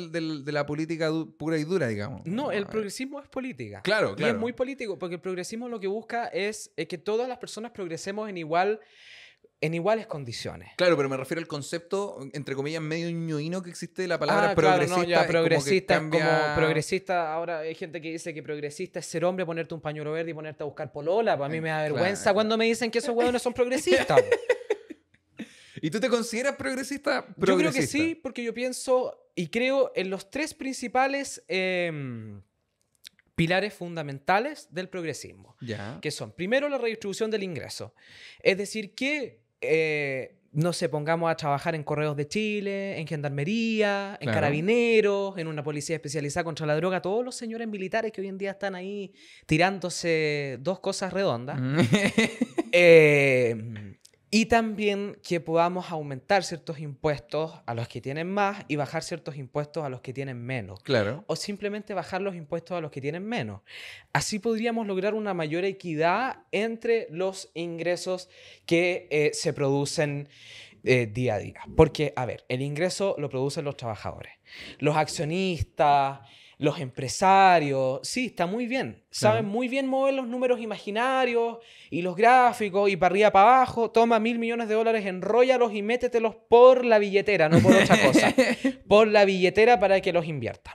la política pura y dura, digamos. No, el eh, progresismo es política. Claro, claro. Y es muy político, porque el progresismo lo que busca es, que todas las personas progresemos en igual en iguales condiciones. Claro, pero me refiero al concepto, entre comillas, medio ñoíno que existe de la palabra ah, progresista. progresista como, progresista, ahora hay gente que dice que progresista es ser hombre, ponerte un pañuelo verde y ponerte a buscar polola. Para pues mí eh, me da vergüenza cuando me dicen que esos no son progresistas. ¿Y tú te consideras progresista? Yo creo que sí, porque yo pienso y creo en los tres principales em, pilares fundamentales del progresismo, que son, primero, la redistribución del ingreso. Es decir, que... Eh, no se pongamos a trabajar en Correos de Chile, en Gendarmería, en Carabineros, en una policía especializada contra la droga, todos los señores militares que hoy en día están ahí tirándose dos cosas redondas. eh, y también que podamos aumentar ciertos impuestos a los que tienen más y bajar ciertos impuestos a los que tienen menos. Claro. O simplemente bajar los impuestos a los que tienen menos. Así podríamos lograr una mayor equidad entre los ingresos que eh, se producen eh, día a día. Porque, a ver, el ingreso lo producen los trabajadores, los accionistas los empresarios, sí, está muy bien. Saben muy bien mover los números imaginarios y los gráficos y para arriba para abajo. Toma mil millones de dólares, enróllalos y métetelos por la billetera, no por otra cosa. por la billetera para que los invierta.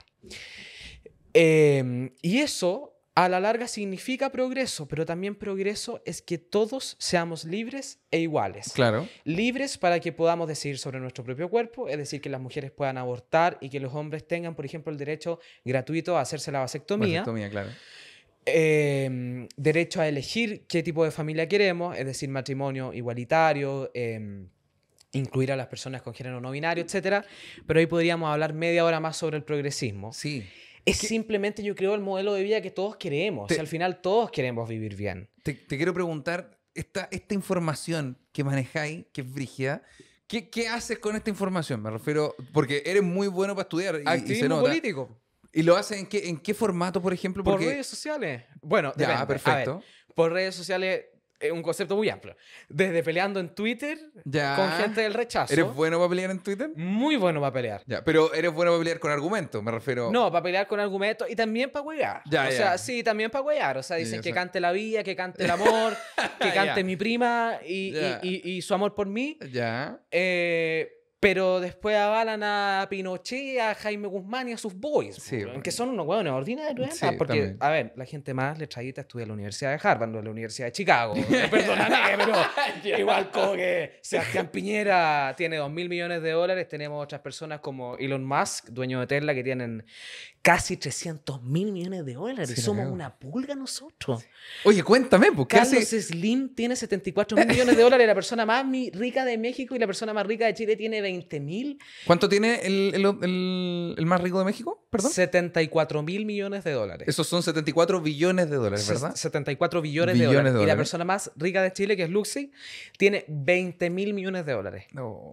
Eh, y eso a la larga significa progreso, pero también progreso es que todos seamos libres e iguales. Claro. Libres para que podamos decidir sobre nuestro propio cuerpo, es decir, que las mujeres puedan abortar y que los hombres tengan, por ejemplo, el derecho gratuito a hacerse la vasectomía. Vasectomía, claro. Em, derecho a elegir qué tipo de familia queremos, es decir, matrimonio igualitario. Em, incluir a las personas con género no binario, etcétera, pero hoy podríamos hablar media hora más sobre el progresismo. Sí. Es simplemente, yo creo, el modelo de vida que todos queremos. al final todos queremos vivir bien. Te, quiero preguntar, esta, esta información que manejáis, que es brígida, ¿qué, haces con esta información? Me refiero, porque eres muy bueno para estudiar. Y, y político. ¿Y lo haces en qué, en qué formato, por ejemplo? Por redes sociales. Bueno, perfecto. por redes sociales eh, un concepto muy amplio. Desde peleando en Twitter con gente del rechazo. ¿Eres bueno para pelear en Twitter? Muy bueno para pelear. pero eres bueno para pelear con argumentos, me refiero. No, para pelear con argumentos y también para huear. o sea, sí, también para huear. O sea, dicen que cante la vida, que cante el amor, que cante mi prima y, su amor por mí. Ya. Eh, pero después avalan a Pinochet, a Jaime Guzmán y a sus boys, pues, pues. que son unos huevones ordinarios. porque, a ver, la gente más letradita estudia en la Universidad de Harvard, o en la Universidad de Chicago. Perdóname, pero igual como que Sebastián Piñera tiene 2 mil millones de dólares, tenemos otras personas como Elon Musk, dueño de Tesla, que tienen casi 300 mil millones de dólares. Y Somos una pulga nosotros. Oye, cuéntame, porque pues, Carlos hace... Slim tiene 74 millones de dólares, la persona más rica de México y la persona más rica de Chile tiene 20 20 mil. ¿Cuánto tiene el, más rico de México? Perdón. 74 mil millones de dólares. Esos son 74 billones de dólares, ¿verdad? 74 billones, de, dólares. Y la persona más rica de Chile, que es Luxi, tiene 20 mil millones de dólares.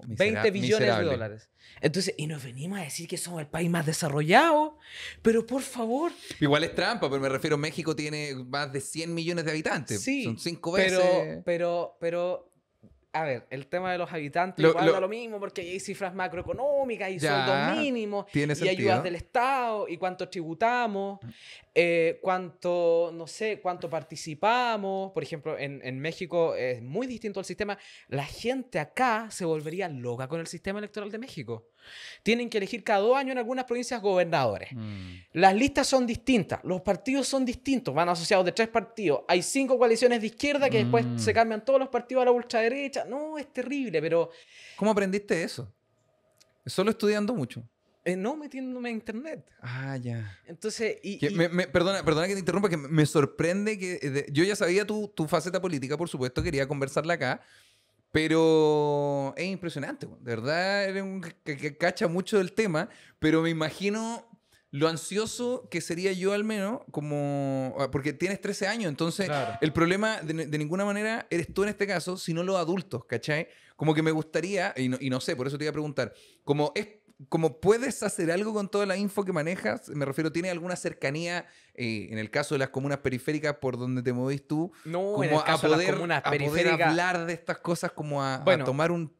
20 billones de dólares. Entonces, y nos venimos a decir que somos el país más desarrollado, pero por favor. Igual es trampa, pero me refiero, México tiene más de 100 millones de habitantes. Sí. Son cinco veces. Pero, pero, pero a ver, el tema de los habitantes lo, igual da lo mismo porque hay cifras macroeconómicas y sueldos mínimos y ayudas del Estado y cuánto tributamos, eh, cuánto, no sé, cuánto participamos. Por ejemplo, en, en, México es muy distinto el sistema. La gente acá se volvería loca con el sistema electoral de México. Tienen que elegir cada dos años en algunas provincias gobernadores. Mm. Las listas son distintas, los partidos son distintos, van asociados de tres partidos. Hay cinco coaliciones de izquierda que después mm. se cambian todos los partidos a la ultraderecha. No, es terrible, pero... ¿Cómo aprendiste eso? Solo estudiando mucho. Eh, no metiéndome a internet. Ah, ya. Entonces, perdona, que te interrumpa, que me, sorprende que... Eh, yo ya sabía tu, tu faceta política, por supuesto, quería conversarla acá. Pero es impresionante, de verdad, que, cacha mucho del tema, pero me imagino lo ansioso que sería yo al menos, como ah, porque tienes 13 años, entonces el problema de, ninguna manera eres tú en este caso, sino los adultos, ¿cachai? Como que me gustaría, y y no sé, por eso te iba a preguntar, como es como puedes hacer algo con toda la info que manejas, me refiero, ¿tiene alguna cercanía eh, en el caso de las comunas periféricas por donde te movís tú? No, como a poder, hablar de estas cosas, como a, tomar un,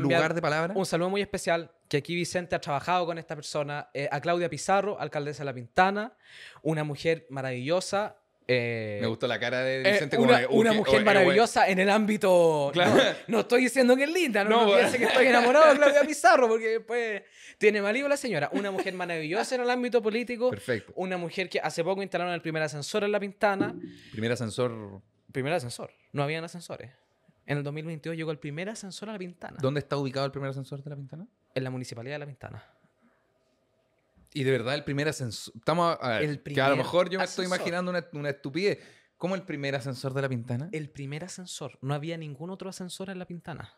lugar de palabra. Un saludo muy especial que aquí Vicente ha trabajado con esta persona, eh, a Claudia Pizarro, alcaldesa de La Pintana, una mujer maravillosa, eh, Me gustó la cara de eh, Vicente una, uh, mujer maravillosa en el ámbito. No, estoy diciendo que es linda, no, que estoy enamorado de Claudia Pizarro, porque después tiene mal la señora. Una mujer maravillosa en el ámbito político. Una mujer que hace poco instalaron el primer ascensor en La Pintana. Primer ascensor. Primer ascensor. No habían ascensores. En el 2022 llegó el primer ascensor a La Pintana. ¿Dónde está ubicado el primer ascensor de La Pintana? En la municipalidad de La Pintana. Y de verdad, el primer ascensor. Estamos a, que a lo mejor yo me estoy imaginando una, una estupidez. ¿Cómo el primer ascensor de la Pintana? El primer ascensor. No había ningún otro ascensor en la Pintana.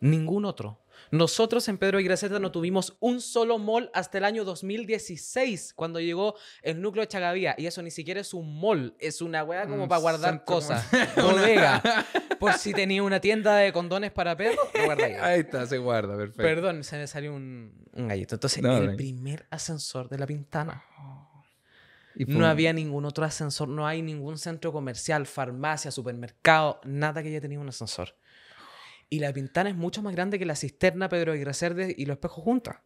Ningún otro. Nosotros en Pedro y Graceta no tuvimos un solo mall hasta el año 2016, cuando llegó el núcleo de Chagavía. Y eso ni siquiera es un mall, es una weá como mm, para guardar cosas. no Por si tenía una tienda de condones para perros, lo ahí. está, se guarda, perfecto. Perdón, se me salió un, gallito. Entonces, el primer ascensor de la Pintana. Oh. Y no había ningún otro ascensor, no hay ningún centro comercial, farmacia, supermercado, nada que haya tenido un ascensor. Y la pintana es mucho más grande que la cisterna Pedro Aguirre Cerda y los espejos juntas.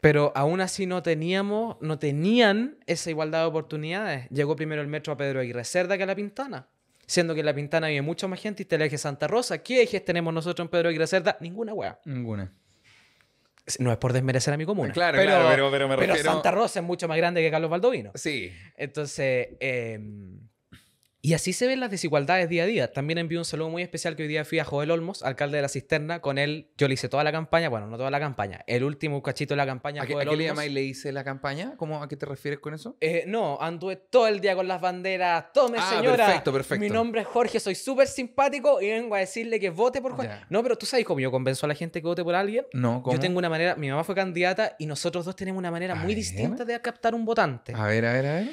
Pero aún así no teníamos, no tenían esa igualdad de oportunidades. Llegó primero el metro a Pedro Aguirre Cerda que a La Pintana, siendo que en La Pintana vive mucha más gente y te el eje Santa Rosa. ¿Qué ejes tenemos nosotros en Pedro Aguirre Cerda? Ninguna hueá. Ninguna. No es por desmerecer a mi comuna. Claro, pero, pero, me refiero... Pero Santa Rosa es mucho más grande que Carlos Baldovino. Sí. Entonces, em, y así se ven las desigualdades día a día. También envío un saludo muy especial que hoy día fui a Joel Olmos, alcalde de la Cisterna. Con él yo le hice toda la campaña, bueno, no toda la campaña, el último cachito de la campaña. ¿A, qué, Joel ¿a qué le llamáis le hice la campaña? ¿Cómo, ¿A qué te refieres con eso? Eh, no, anduve todo el día con las banderas. Tome, ah, señora. Perfecto, perfecto. Mi nombre es Jorge, soy súper simpático y vengo a decirle que vote por Juan. No, pero tú sabes cómo yo convenzo a la gente que vote por alguien. No, ¿cómo? Yo tengo una manera, mi mamá fue candidata y nosotros dos tenemos una manera muy distinta de captar un votante. A ver, a ver, a ver.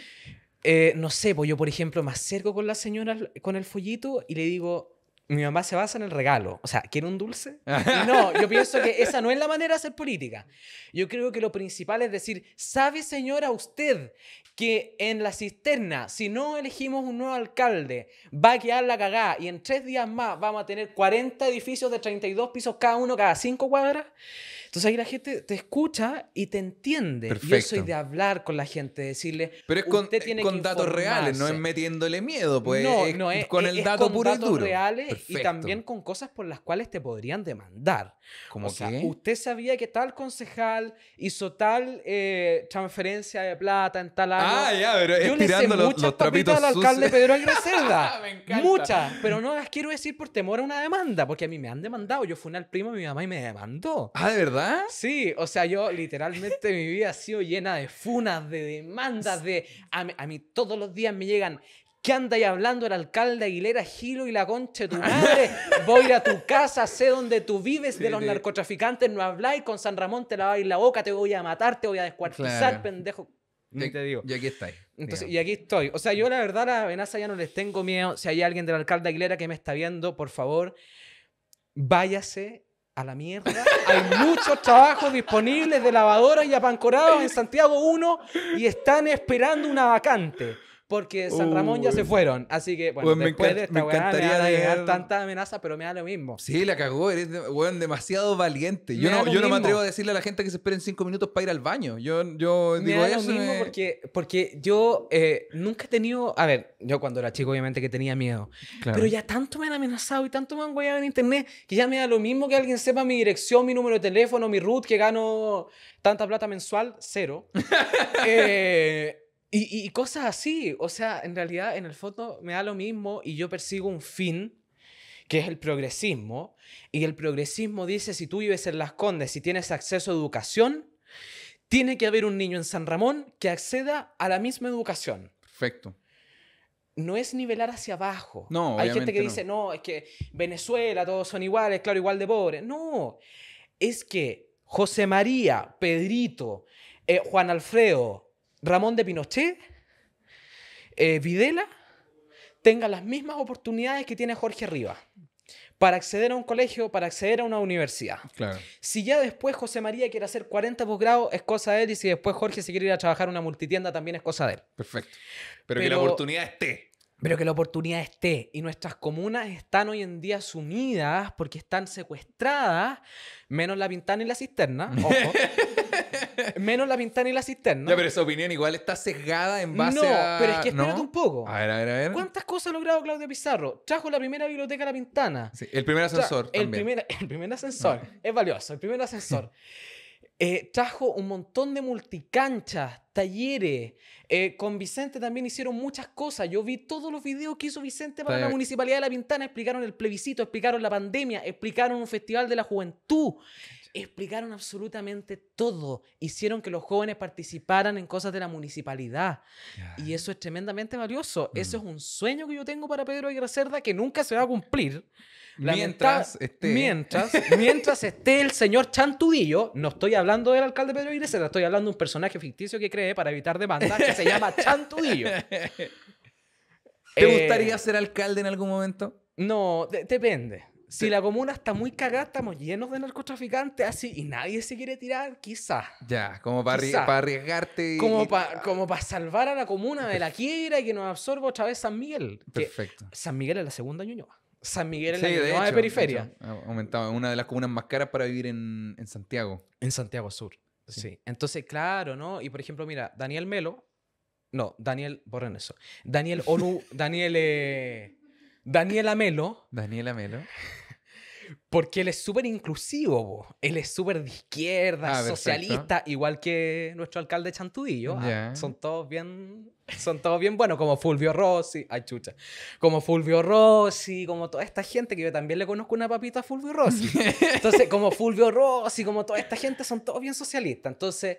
Eh, no sé, pues yo, por ejemplo, me acerco con la señora con el follito y le digo, mi mamá se basa en el regalo. O sea, ¿quiere un dulce? no, yo pienso que esa no es la manera de hacer política. Yo creo que lo principal es decir, ¿sabe señora usted que en la cisterna, si no elegimos un nuevo alcalde, va a quedar la cagada y en tres días más vamos a tener 40 edificios de 32 pisos cada uno, cada cinco cuadras? Entonces ahí la gente te escucha y te entiende. Perfecto. Yo soy de hablar con la gente, decirle. Pero es con, datos reales, no es metiéndole miedo, pues. es, Con el dato puro y duro. reales y también con cosas por las cuales te podrían demandar. Como o sea, usted sabía que tal concejal hizo tal eh, transferencia de plata en tal año. Ah, ya, pero Yo le los, muchas al alcalde Pedro Cerda. muchas, pero no las quiero decir por temor a una demanda, porque a mí me han demandado. Yo fui al primo de mi mamá y me demandó. Ah, de verdad. Sí, o sea, yo literalmente mi vida ha sido llena de funas, de demandas, de... A mí, todos los días me llegan, ¿Qué anda ahí hablando el alcalde Aguilera Gilo y la concha de tu madre? Voy a tu casa, sé dónde tú vives, de los narcotraficantes no habláis, con San Ramón te la laváis la boca, te voy a matar, te voy a descuartizar, pendejo. te Y aquí estáis. y aquí estoy. O sea, yo la verdad la amenaza ya no les tengo miedo. Si hay alguien del alcalde Aguilera que me está viendo, por favor, váyase a la mierda. Hay muchos trabajos disponibles de lavadoras y apancorados en Santiago 1 y están esperando una vacante. Porque San Ramón ya se fueron. Así que, bueno, después de esta me, me tanta amenaza, pero me da lo mismo. Sí, la cagó. Eres, weón, demasiado valiente. yo, no, yo no me atrevo a decirle a la gente que se esperen cinco minutos para ir al baño. Yo, yo me da mismo eh. porque, yo eh, nunca he tenido... A ver, yo cuando era chico, obviamente que tenía miedo. Pero ya tanto me han amenazado y tanto me han guayado en internet que ya me da lo mismo que alguien sepa mi dirección, mi número de teléfono, mi root, que gano tanta plata mensual, cero. eh, y, y, cosas así. O sea, en realidad, en el foto me da lo mismo y yo persigo un fin que es el progresismo. Y el progresismo dice, si tú vives en Las Condes, y tienes acceso a educación, tiene que haber un niño en San Ramón que acceda a la misma educación. Perfecto. No es nivelar hacia abajo. No, Hay gente que dice, no, es que Venezuela, todos son iguales, claro, igual de pobres. No, es que José María, Pedrito, eh, Juan Alfredo, Ramón de Pinochet, eh, Videla, tenga las mismas oportunidades que tiene Jorge Rivas para acceder a un colegio, para acceder a una universidad. Claro. Si ya después José María quiere hacer 40 posgrados, es cosa de él, y si después Jorge se quiere ir a trabajar a una multitienda, también es cosa de él. Perfecto. Pero, que la oportunidad esté. Pero que la oportunidad esté. Y nuestras comunas están hoy en día sumidas porque están secuestradas, menos la pintana y la cisterna. Ojo. Menos la Pintana y la cisterna. pero esa opinión igual está sesgada en base a... No, pero es que espérate un poco. A ver, a ver, a ver. ¿Cuántas cosas ha logrado Claudio Pizarro? Trajo la primera biblioteca a la Pintana Sí, el primer ascensor El primer, el primer ascensor. Ah. Es valioso, el primer ascensor. Eh, trajo un montón de multicanchas, talleres. Eh, con Vicente también hicieron muchas cosas. Yo vi todos los videos que hizo Vicente para la Municipalidad de La Pintana. Explicaron el plebiscito, explicaron la pandemia, explicaron un festival de la juventud. Explicaron absolutamente todo. Hicieron que los jóvenes participaran en cosas de la municipalidad. Y eso es tremendamente valioso. Eso es mm. un sueño que yo tengo para Pedro Aguirre Cerda que nunca se va a cumplir. Mientras esté. Mientras, mientras esté el señor Chantudillo, no estoy hablando del alcalde Pedro Aguirre Cerda, estoy hablando de un personaje ficticio que cree para evitar demandas que se llama Chantudillo. ¿Te eh, gustaría ser alcalde en algún momento? No, depende. Si la comuna está muy cagada, estamos llenos de narcotraficantes así y nadie se quiere tirar, quizás. Ya, como para, arriesgarte. Como para ah. como salvar a la comuna de la quiebra y que nos absorba otra vez San Miguel. Perfecto. San Miguel es la segunda Ñuñoa. San Miguel es la de, de periferia. aumentaba una de las comunas más caras para vivir en, Santiago. En Santiago Sur. Sí. Entonces, claro, ¿no? Y por ejemplo, mira, Daniel Melo. No, Daniel, borren eso. Daniel Oru. Daniel. Eh, Daniela Melo. Daniela Melo. Porque él es súper inclusivo, él es súper de izquierda, ah, socialista, igual que nuestro alcalde Chantuillo. Ah, son todos bien, son todos bien buenos, como Fulvio Rossi, ay chucha, como Fulvio Rossi, como toda esta gente que yo también le conozco una papita a Fulvio Rossi. Entonces, como Fulvio Rossi, como toda esta gente, son todos bien socialistas. Entonces,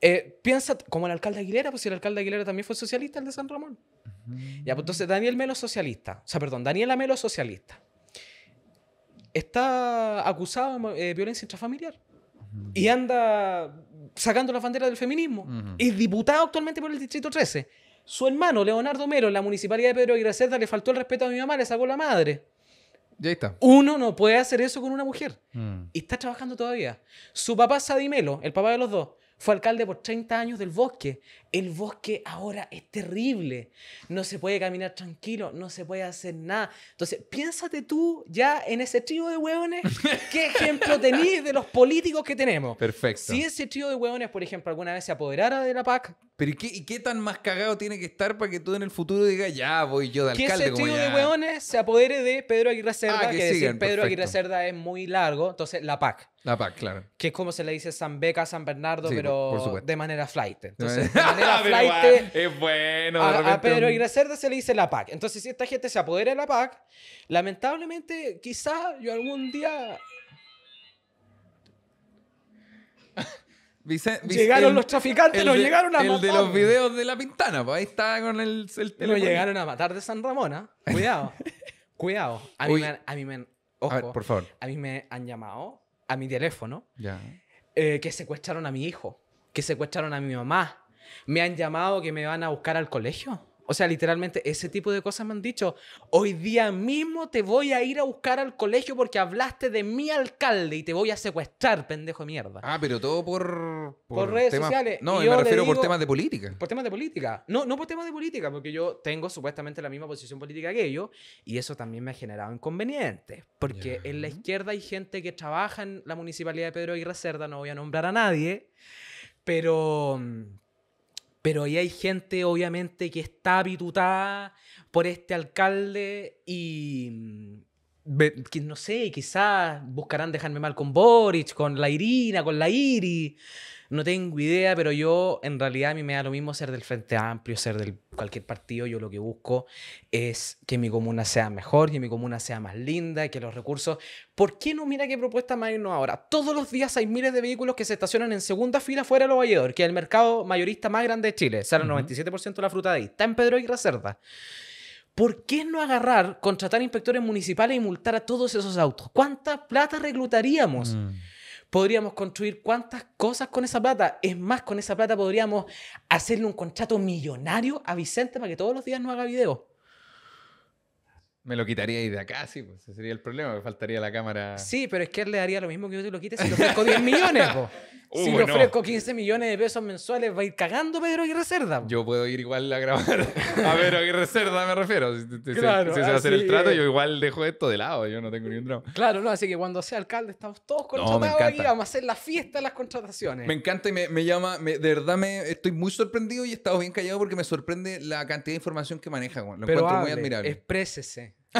eh, piensa como el alcalde Aguilera, pues si el alcalde Aguilera también fue socialista, el de San Ramón. Ya, pues entonces Daniel Melo socialista, o sea, perdón, Daniela Melo socialista está acusado de eh, violencia intrafamiliar y anda sacando la bandera del feminismo. Es diputado actualmente por el Distrito 13. Su hermano, Leonardo Mero, en la municipalidad de Pedro Cerda le faltó el respeto a mi mamá, le sacó la madre. Ya está. Uno no puede hacer eso con una mujer. Mm. Y está trabajando todavía. Su papá Sadimelo, el papá de los dos, fue alcalde por 30 años del bosque. El bosque ahora es terrible. No se puede caminar tranquilo, no se puede hacer nada. Entonces, piénsate tú ya en ese trío de hueones, ¿qué ejemplo tenéis de los políticos que tenemos? Perfecto. Si ese trío de hueones, por ejemplo, alguna vez se apoderara de la PAC. Pero ¿y qué, tan más cagado tiene que estar para que tú en el futuro digas, ya voy yo de alcalde? Que ese trío de hueones se apodere de Pedro Aguirre ah, Cerda, decir Pedro Aguirre Cerda es muy largo, entonces la PAC. La PAC, claro. Que es como se le dice San Beca, San Bernardo, pero de manera flight. Entonces, de manera flight. es bueno. a, Pedro se le dice la PAC. Entonces, si esta gente se apodera de la PAC, lamentablemente, quizás yo algún día. llegaron los traficantes, nos llegaron a matar. El de los videos de la pintana, pues ahí está con el, teléfono. Nos llegaron a matar de San Ramona. Cuidado. cuidado. por favor. A mí me han llamado a mi teléfono eh, que secuestraron a mi hijo, que secuestraron a mi mamá. Me han llamado que me van a buscar al colegio. O sea, literalmente ese tipo de cosas me han dicho. Hoy día mismo te voy a ir a buscar al colegio porque hablaste de mi alcalde y te voy a secuestrar, pendejo de mierda. Ah, pero todo por... Por, redes sociales. No, me refiero por temas de política. Por temas de política. No, no por temas de política, porque yo tengo supuestamente la misma posición política que ellos y eso también me ha generado inconvenientes. Porque en la izquierda hay gente que trabaja en la municipalidad de Pedro Aguirre Cerda, no voy a nombrar a nadie, pero mm, pero ahí hay gente, obviamente, que está habituada por este alcalde y, mm, no sé, quizás buscarán dejarme mal con Boric, con la Irina, con la Iri no tengo idea, pero yo en realidad a mí me da lo mismo ser del Frente Amplio, ser de cualquier partido. Yo lo que busco es que mi comuna sea mejor, que mi comuna sea más linda, y que los recursos... ¿Por qué no mira qué propuesta más no ahora? Todos los días hay miles de vehículos que se estacionan en segunda fila fuera de los valledores, que es el mercado mayorista más grande de Chile. Sale el 97% de la fruta de ahí. Está en Pedro y Cerda. ¿Por qué no agarrar, contratar inspectores municipales y multar a todos esos autos? ¿Cuánta plata reclutaríamos? Mm podríamos construir cuántas cosas con esa plata. Es más, con esa plata podríamos hacerle un contrato millonario a Vicente para que todos los días no haga video. Me lo quitaría y de acá, sí, pues ese sería el problema, me faltaría la cámara. Sí, pero es que él le daría lo mismo que yo te lo quite si lo saco 10 millones, si uh, le ofrezco 15 millones de pesos mensuales, va a ir cagando Pedro Aguirre Cerda. Yo puedo ir igual a grabar a Pedro Aguirre Cerda, me refiero. Si, se va a hacer el trato, yo igual dejo esto de lado, yo no tengo ningún drama. Claro, no, así que cuando sea alcalde estamos todos contratados no, y vamos a hacer la fiesta de las contrataciones. Me encanta y me, llama, de verdad me estoy muy sorprendido y he estado bien callado porque me sorprende la cantidad de información que maneja, Lo Pero encuentro muy admirable. Exprésese.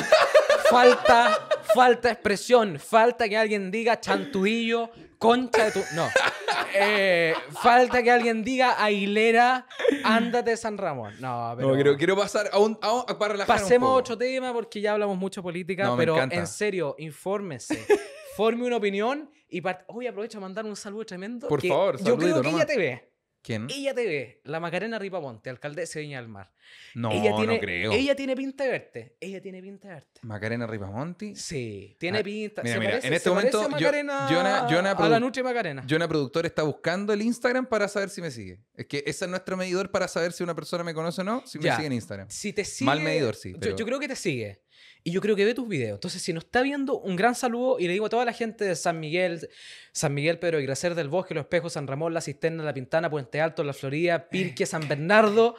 Falta Falta expresión, falta que alguien diga chantuillo, concha de tu. No. Eh, falta que alguien diga Aguilera, ándate San Ramón. No, pero. No, quiero, quiero pasar a un. A un Pasemos a otro tema porque ya hablamos mucho política, pero en serio, infórmese. Forme una opinión y. Hoy aprovecho a mandar un saludo tremendo. Por favor, Yo creo que ella te ve. ¿Quién? Ella ve. la Macarena Ripamonte, alcaldesa de Viña No, no creo. Ella tiene pinta de verte. Ella tiene pinta de verte. ¿Macarena Ripamonte? Sí, tiene ah, pinta. Mira, mira, en este momento, a Jonah, Productor está buscando el Instagram para saber si me sigue. Es que ese es nuestro medidor para saber si una persona me conoce o no, si me sigue en Instagram. Si te sigue. Mal medidor, sí. yo creo que te sigue. Y yo creo que ve tus videos. Entonces, si nos está viendo, un gran saludo y le digo a toda la gente de San Miguel, San Miguel, Pedro y Gracer del Bosque, Los Espejos, San Ramón, La Cisterna, La Pintana, Puente Alto, La Florida, Pirque, San Bernardo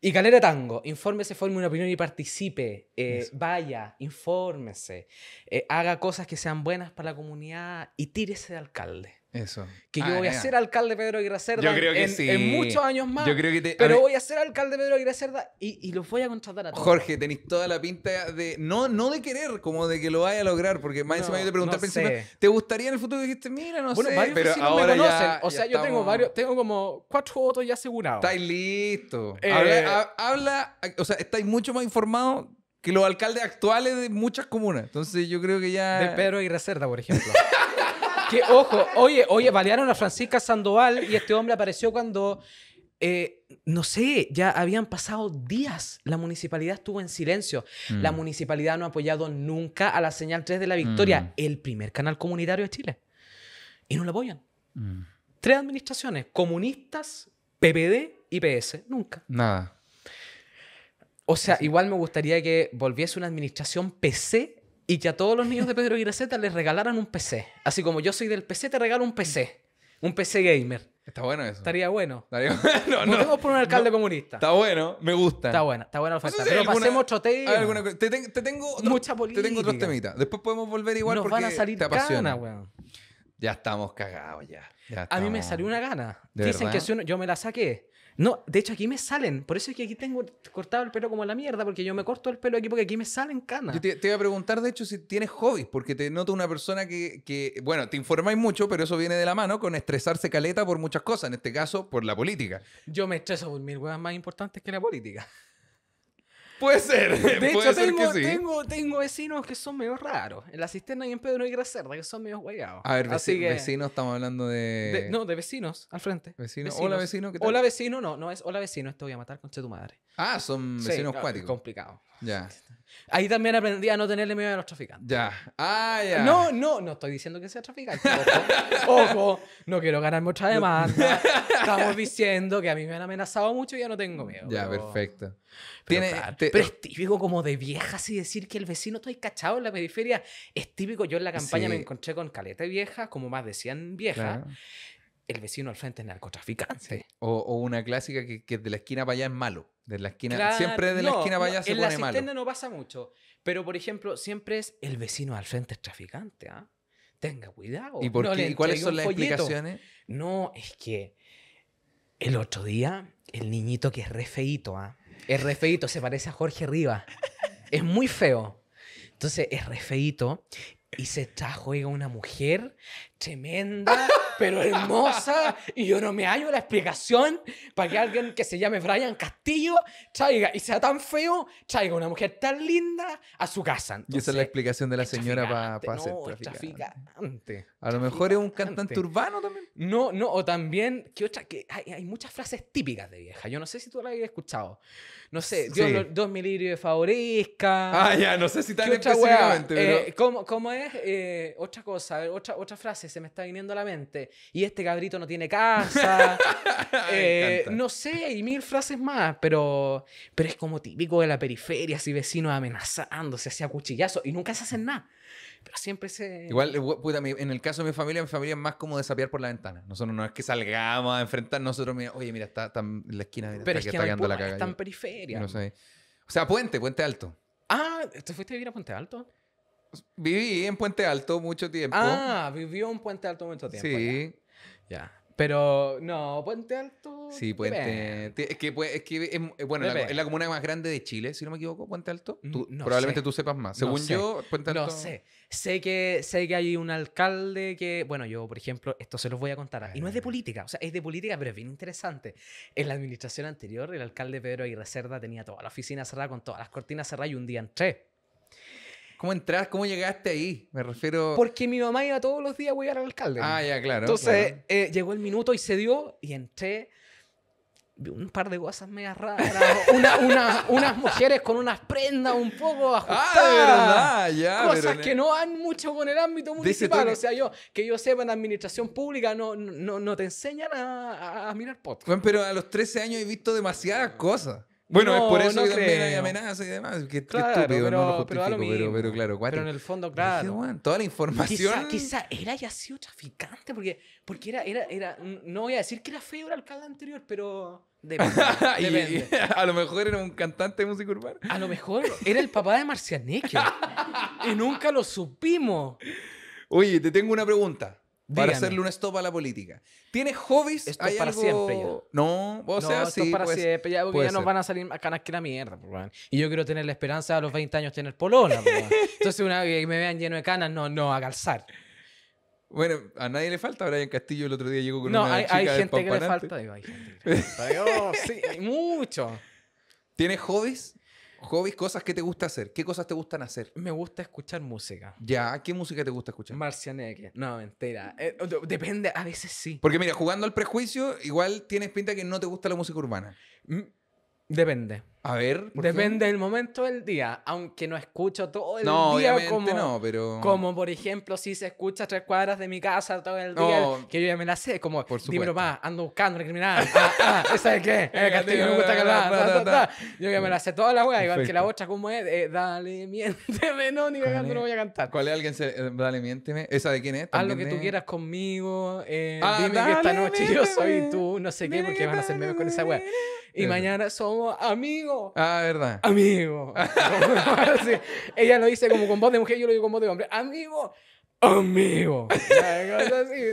y Galera Tango. Infórmese, forme una opinión y participe. Eh, vaya, infórmese. Eh, haga cosas que sean buenas para la comunidad y tírese de alcalde. Eso. Que yo ah, voy a ser alcalde Pedro Aguirre Cerda en, sí. en, muchos años más. Yo creo que te, pero voy a ser alcalde Pedro Aguirre Cerda y, y los voy a contratar a todos. Jorge, tenéis toda la pinta de. No, no de querer, como de que lo vaya a lograr, porque más encima yo te pregunté ¿te gustaría en el futuro que dijiste, mira, no sé, pero ahora me conocen. o sea, yo tengo varios, tengo como cuatro votos ya asegurados. Estáis listo. Eh, habla, o sea, estáis mucho más informados que los alcaldes actuales de muchas comunas. Entonces yo creo que ya. De Pedro Aguirre Cerda, por ejemplo. Que ojo, oye, oye, balearon a Francisca Sandoval y este hombre apareció cuando. Eh, no sé, ya habían pasado días. La municipalidad estuvo en silencio. La mm. municipalidad no ha apoyado nunca a la señal 3 de la Victoria, mm. el primer canal comunitario de Chile. Y no lo apoyan. Mm. Tres administraciones, comunistas, PPD y PS. Nunca. Nada. O sea, igual me gustaría que volviese una administración PC y que a todos los niños de Pedro Iraceta les regalaran un PC. Así como yo soy del PC, te regalo un PC. Un PC gamer. Está bueno eso. Estaría bueno. Estaría bueno. No, por un alcalde comunista. Está bueno, me gusta. Está bueno. está bueno la oferta. Pero pasemos choteo. Te, te, tengo Mucha política. Te tengo otros temitas. Después podemos volver igual Nos van a salir te apasiona. weón. Ya estamos cagados ya. A mí me salió una gana. Dicen que yo me la saqué. No, de hecho aquí me salen. Por eso es que aquí tengo cortado el pelo como la mierda, porque yo me corto el pelo aquí porque aquí me salen canas. Yo te, iba a preguntar, de hecho, si tienes hobbies, porque te noto una persona que, que, bueno, te informáis mucho, pero eso viene de la mano con estresarse caleta por muchas cosas, en este caso por la política. Yo me estreso por mil huevas más importantes que la política. Puede ser. De hecho, tengo, tengo, tengo vecinos que son medio raros. En la cisterna y en Pedro y Gracerda, que son medio guayados. A ver, Así que- vecinos, estamos hablando de. no, de vecinos, al frente. Vecino. Hola, vecino, ¿qué Hola, vecino, no, no es hola, vecino, esto voy a matar, concha tu madre. Ah, son vecinos no, es Complicado. Ya. Ahí también aprendí a no tenerle miedo a los traficantes. Ah, no, no, no estoy diciendo que sea traficante. Ojo, no quiero ganar otra demanda. Estamos diciendo que a mí me han amenazado mucho y ya no tengo miedo. Ya, perfecto. Pero, Tiene, es típico como de viejas y decir que el vecino estoy cachado en la periferia. Es típico. Yo en la campaña me encontré con caleta viejas como más decían viejas El vecino al frente es narcotraficante. O, una clásica que, que de la esquina para allá es malo. De la esquina, siempre de la esquina para allá no, se en la no pasa mucho, pero por ejemplo, siempre es el vecino al frente traficante, ¿ah? Tenga cuidado. ¿Y, cuáles son las implicaciones? explicaciones? No, es que el otro día el niñito que es re feíto, ¿ah? Es re feíto, se parece a Jorge Rivas. Es muy feo. Entonces es re feíto y se trajo, una mujer tremenda, pero hermosa, y yo no me hallo la explicación para que alguien que se llame Brian Castillo traiga, y sea tan feo, traiga una mujer tan linda a su casa. y esa es la explicación de la señora para ser traficante. A lo mejor es un cantante urbano también. No, no, o también, otra, que hay, muchas frases típicas de vieja, yo no sé si tú la habías escuchado. No sé, Dios, sí. Dios de favorezca. Ah, ya, no sé si tan específicamente, eh, ¿cómo, es? Eh, otra cosa, otra, otra frase se me está viniendo a la mente. Y este cabrito no tiene casa. Eh, no sé, y mil frases más, pero, pero es como típico de la periferia, si vecinos amenazándose, se a cuchillazos, y nunca se hacen nada. Pero siempre se... Igual, eh, en el caso de mi familia, mi familia es más como desapiar por la ventana. Nosotros no es que salgamos a enfrentar, nosotros, mira, oye, mira, está, en la esquina, mira, pero es que la caga. Está periferia. O sea, puente, puente alto. Ah, ¿te fuiste a vivir a Puente Alto? Viví en Puente Alto mucho tiempo. Ah, vivió en Puente Alto mucho tiempo. Sí. Ya. Pero no, Puente Alto. Sí, Puente. Es que, es que eh, es, bueno, la, es la comuna más grande de Chile, si no me equivoco, Puente Alto. Mm, probablemente tú sepas más. Según yo, Puente Alto. No sé. Sé que, sé que hay un alcalde que. Bueno, yo, por ejemplo, esto se los voy a contar. Y no es de eh. política, o sea, es de política, pero es bien interesante. En la administración anterior, el alcalde Pedro Aguirre Cerda tenía toda la oficina cerrada con todas las cortinas cerradas y un día entré ¿Cómo entras? ¿Cómo llegaste ahí? Me refiero. Porque mi mamá iba todos los días a huear al alcalde. Ah, ya, claro. Entonces eh, llegó el minuto y se dio y entré. Vi un par de cosas mega raras. unas mujeres con unas prendas un poco ah, ajustadas. Ah, verdad, ya. Cosas que no van mucho con el ámbito municipal. O sea, yo, que yo sepa, en administración pública no, no, te enseñan a, mirar podcast. Bueno, pero a los 13 años he visto demasiadas cosas. Bueno, es por eso que también hay amenazas y demás. Qué, estúpido, pero, no pero, claro claro. Pero en el fondo, claro. toda la información... Quizá, quizá él haya sido traficante, porque, porque era, era, era... No voy a decir que era feo el alcalde anterior, pero... Depende, a lo mejor era un cantante de música urbana. A lo mejor era el papá de Marcianeque. y nunca lo supimos. Oye, te tengo una pregunta. Para hacerle un stop a la política. ¿Tienes hobbies? Esto es para siempre ya. No, o no, sea, esto es para pues, siempre ya, no nos van a salir canas que la mierda, pues, Y yo quiero tener la esperanza a los 20 años tener polona, pues, Entonces una vez que me vean lleno de canas, no, no, a calzar. Bueno, a nadie le falta. en Castillo el otro día llegó con no, una hay, chica hay gente que le falta. hay gente sí, hay mucho. ¿Tienes hobbies? Hobbies, cosas que te gusta hacer. ¿Qué cosas te gustan hacer? Me gusta escuchar música. Ya, ¿qué música te gusta escuchar? Marcianeque. No, mentira. Eh, depende, a veces sí. Porque mira, jugando al prejuicio, igual tienes pinta que no te gusta la música urbana. Mm, depende. A ver. Depende del momento del día, aunque no escucho todo el no, día como, no, como por ejemplo si se escucha tres cuadras de mi casa todo el día, que yo ya me la sé, como por dime más, ando buscando una criminal, ah, ah ¿esa de qué? Eh, el castillo me gusta cantar yo ya me la sé toda la wea, igual que la otra como es, eh, dale, miénteme, no, ni cagando no voy a cantar. ¿Cuál es alguien se, eh, dale, miénteme? ¿Esa de quién es? Haz lo que tú quieras conmigo, ah, dime que esta noche yo soy tú, no sé qué, porque van a hacer memes con esa wea. Y mañana somos amigos Ah, verdad. Amigo. Ella lo dice como con voz de mujer, yo lo digo con voz de hombre. Amigo amigo.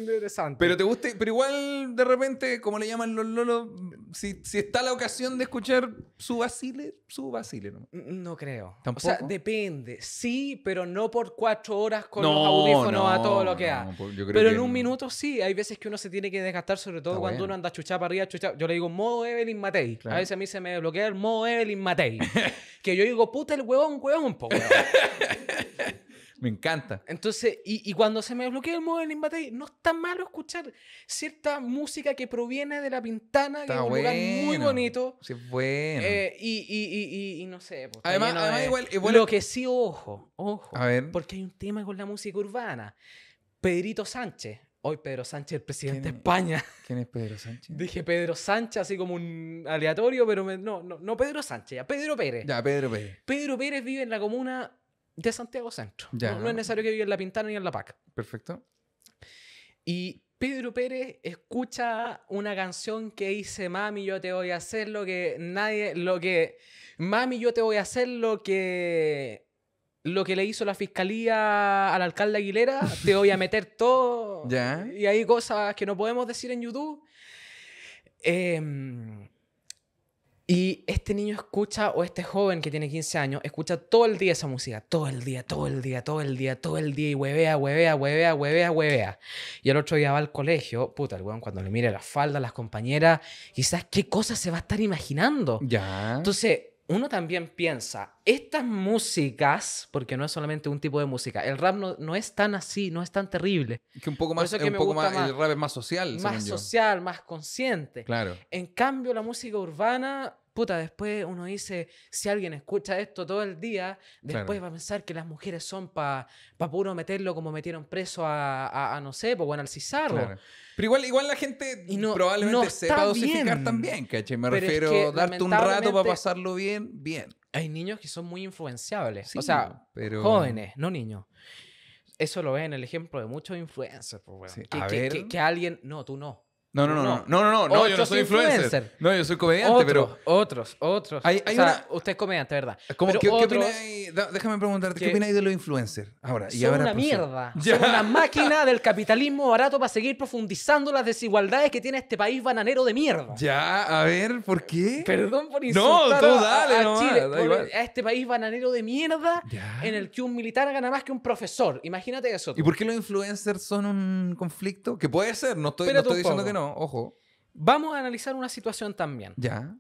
interesante. Pero te gusta, pero igual de repente, como le llaman los lolos, si, está la ocasión de escuchar su basile, su basile. No, no creo. ¿Tampoco? O sea, depende. Sí, pero no por cuatro horas con los audífonos a todo lo que hay. Pues, pero en un minuto sí, hay veces que uno se tiene que desgastar, sobre todo cuando uno anda chuchá para arriba, chuchá. Yo le digo modo Evelyn Matei. A veces a mí se me bloquea el modo Evelyn Matei. que yo digo, puta el huevón, huevón, po, huevón. Me encanta. Entonces, y, cuando se me bloquea el modo del Invatay, no está malo escuchar cierta música que proviene de la Pintana, que es un lugar muy bonito. Sí, bueno. Eh, y, y, y, y, no sé. Pues, además, además igual, Lo que sí, ojo, ojo. A ver. Porque hay un tema con la música urbana. Pedrito Sánchez, Hoy Pedro Sánchez, el presidente de España. ¿Quién es Pedro Sánchez? Dije Pedro Sánchez, así como un aleatorio, pero no, no, no Pedro Sánchez, ya Pedro Pérez. Ya, Pedro Pérez. Pedro Pérez vive en la comuna de Santiago Centro. no, es necesario que viva en La Pintana ni en La Paca. Perfecto. Y Pedro Pérez escucha una canción que dice, mami, yo te voy a hacer lo que nadie, lo que, mami, yo te voy a hacer lo que, lo que le hizo la fiscalía al alcalde Aguilera, te voy a meter todo. ¿Ya? Y hay cosas que no podemos decir en YouTube. Eh, y este niño escucha, o este joven que tiene 15 años, escucha todo el día esa música, todo el día, todo el día, todo el día, todo el día, y huevea, huevea, huevea, huevea, huevea. Y el otro día va al colegio, puta, el weón cuando le mire las faldas, las compañeras, quizás qué cosas se va a estar imaginando. Ya. Entonces, uno también piensa, estas músicas, porque no es solamente un tipo de música, el rap no, es tan así, no es tan terrible. Que un poco más, es que poco más, más, el rap es más social. Más social, más consciente. Claro. En cambio, la música urbana puta, después uno dice, si alguien escucha esto todo el día, después va a pensar que las mujeres son para pa puro meterlo como metieron preso a, no sé, pues bueno, al Pero igual, igual la gente probablemente no dosificar bien. también, ¿caché? Me refiero, darte un rato para pasarlo bien, bien. Hay niños que son muy influenciables. o sea, jóvenes, no niños. Eso lo ve en el ejemplo de muchos influencers. Pues, que alguien, no, tú no no, no, no, no, no, no, no, no yo no soy influencer. No, yo soy comediante, pero. Otros, otros. Hay, o sea, Usted es comediante, ¿verdad? ¿qué, opina? Déjame preguntarte, ¿qué, opináis de los influencers? Ahora, una mierda. Es Son una máquina del capitalismo barato para seguir profundizando las desigualdades que tiene este país bananero de mierda. Ya, a ver, ¿por qué? Perdón por insultar no, tú dale, a, este país bananero de mierda en el que un militar gana más que un profesor. Imagínate eso. ¿Y por qué los influencers son un conflicto? Que puede ser, no estoy, no estoy diciendo que no ojo. Vamos a analizar una situación también. Ya.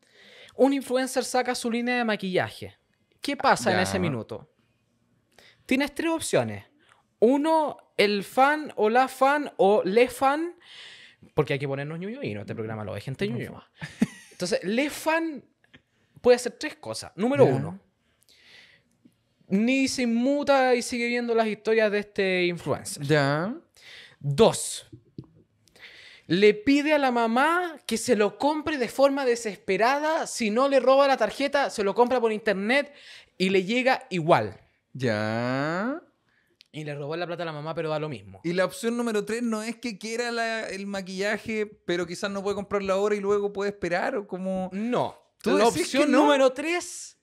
Un influencer saca su línea de maquillaje. ¿Qué pasa en ese minuto? Tienes tres opciones. Uno, el fan o la fan o le fan, porque hay que ponernos ñuño y no te este programa lo de gente ñuño. Entonces, le fan puede hacer tres cosas. Número uno, ni se inmuta y sigue viendo las historias de este influencer. Ya. Dos, le pide a la mamá que se lo compre de forma desesperada, si no le roba la tarjeta, se lo compra por internet y le llega igual. Ya. Y le robó la plata a la mamá, pero da lo mismo. Y la opción número tres no es que quiera el maquillaje, pero quizás no puede comprarlo ahora y luego puede esperar o como... No. la opción número tres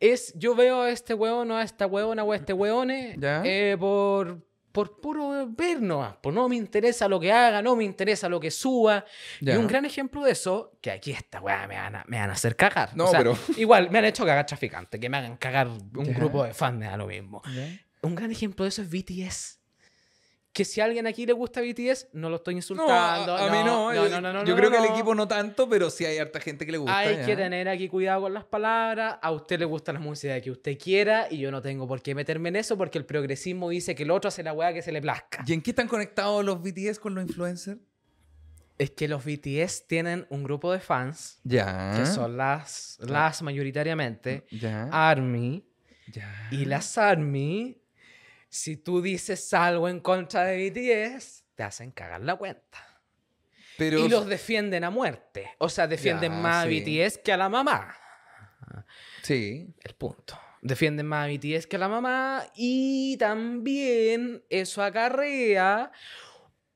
es yo veo a este huevón o a esta huevona o a este hueone eh, por por puro ver nomás, por no me interesa lo que haga, no me interesa lo que suba. Y un gran ejemplo de eso, que aquí está, weá, me van a, me hacer cagar. o Igual, me han hecho cagar traficante, que me hagan cagar un grupo de fans, me lo mismo. Un gran ejemplo de eso es BTS que si a alguien aquí le gusta BTS, no lo estoy insultando. a, mí no. yo creo que al equipo no tanto, pero sí hay harta gente que le gusta. Hay que tener aquí cuidado con las palabras. A usted le gusta la música que usted quiera y yo no tengo por qué meterme en eso porque el progresismo dice que el otro hace la weá que se le plazca. ¿Y en qué están conectados los BTS con los influencers? Es que los BTS tienen un grupo de fans. Ya. Que son las, las mayoritariamente. Ya. ARMY. Ya. Y las ARMY si tú dices algo en contra de BTS, te hacen cagar la cuenta. Pero... Y los defienden a muerte. O sea, defienden más a BTS que a la mamá. Sí. El punto. Defienden más a BTS que a la mamá y también eso acarrea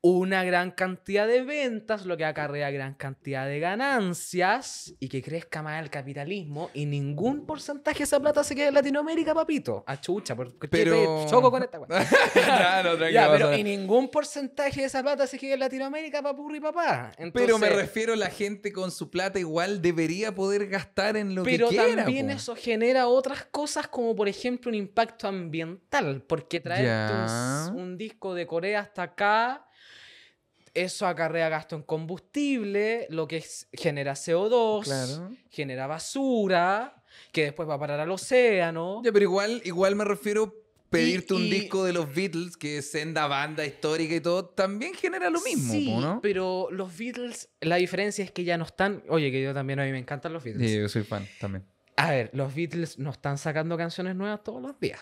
una gran cantidad de ventas, lo que acarrea gran cantidad de ganancias y que crezca más el capitalismo y ningún porcentaje de esa plata se quede en Latinoamérica, papito. A ah, chucha, pero... choco con esta ya, pero y ningún porcentaje de esa plata se quede en Latinoamérica, papurri, papá. pero me refiero, a la gente con su plata igual debería poder gastar en lo que quiera. Pero también eso genera otras cosas como, por ejemplo, un impacto ambiental, porque traer un disco de Corea hasta acá eso acarrea gasto en combustible, lo que genera CO2, genera basura, que después va a parar al océano. Ya, pero igual, igual me refiero pedirte un disco de los Beatles, que es senda banda histórica y todo, también genera lo mismo, sí, Pero los Beatles, la diferencia es que ya no están. Oye, que yo también a mí me encantan los Beatles. Sí, yo soy fan también. A ver, los Beatles no están sacando canciones nuevas todos los días.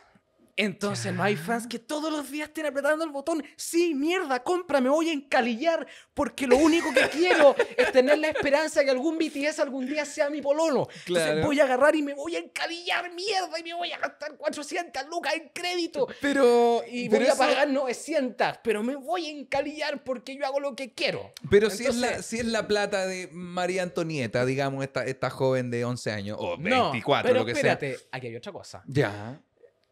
Entonces no hay fans que todos los días estén apretando el botón. Sí, mierda, compra, me voy a encalillar porque lo único que quiero es tener la esperanza de que algún BTS algún día sea mi polono. Entonces voy a agarrar y me voy a encalillar, mierda, y me voy a gastar 400 lucas en crédito. Pero... Y voy a pagar 900, pero me voy a encalillar porque yo hago lo que quiero. Pero si, es la, si es la plata de María Antonieta, digamos, esta, esta joven de 11 años, o 24, no, pero lo que espérate, aquí hay otra cosa. Ya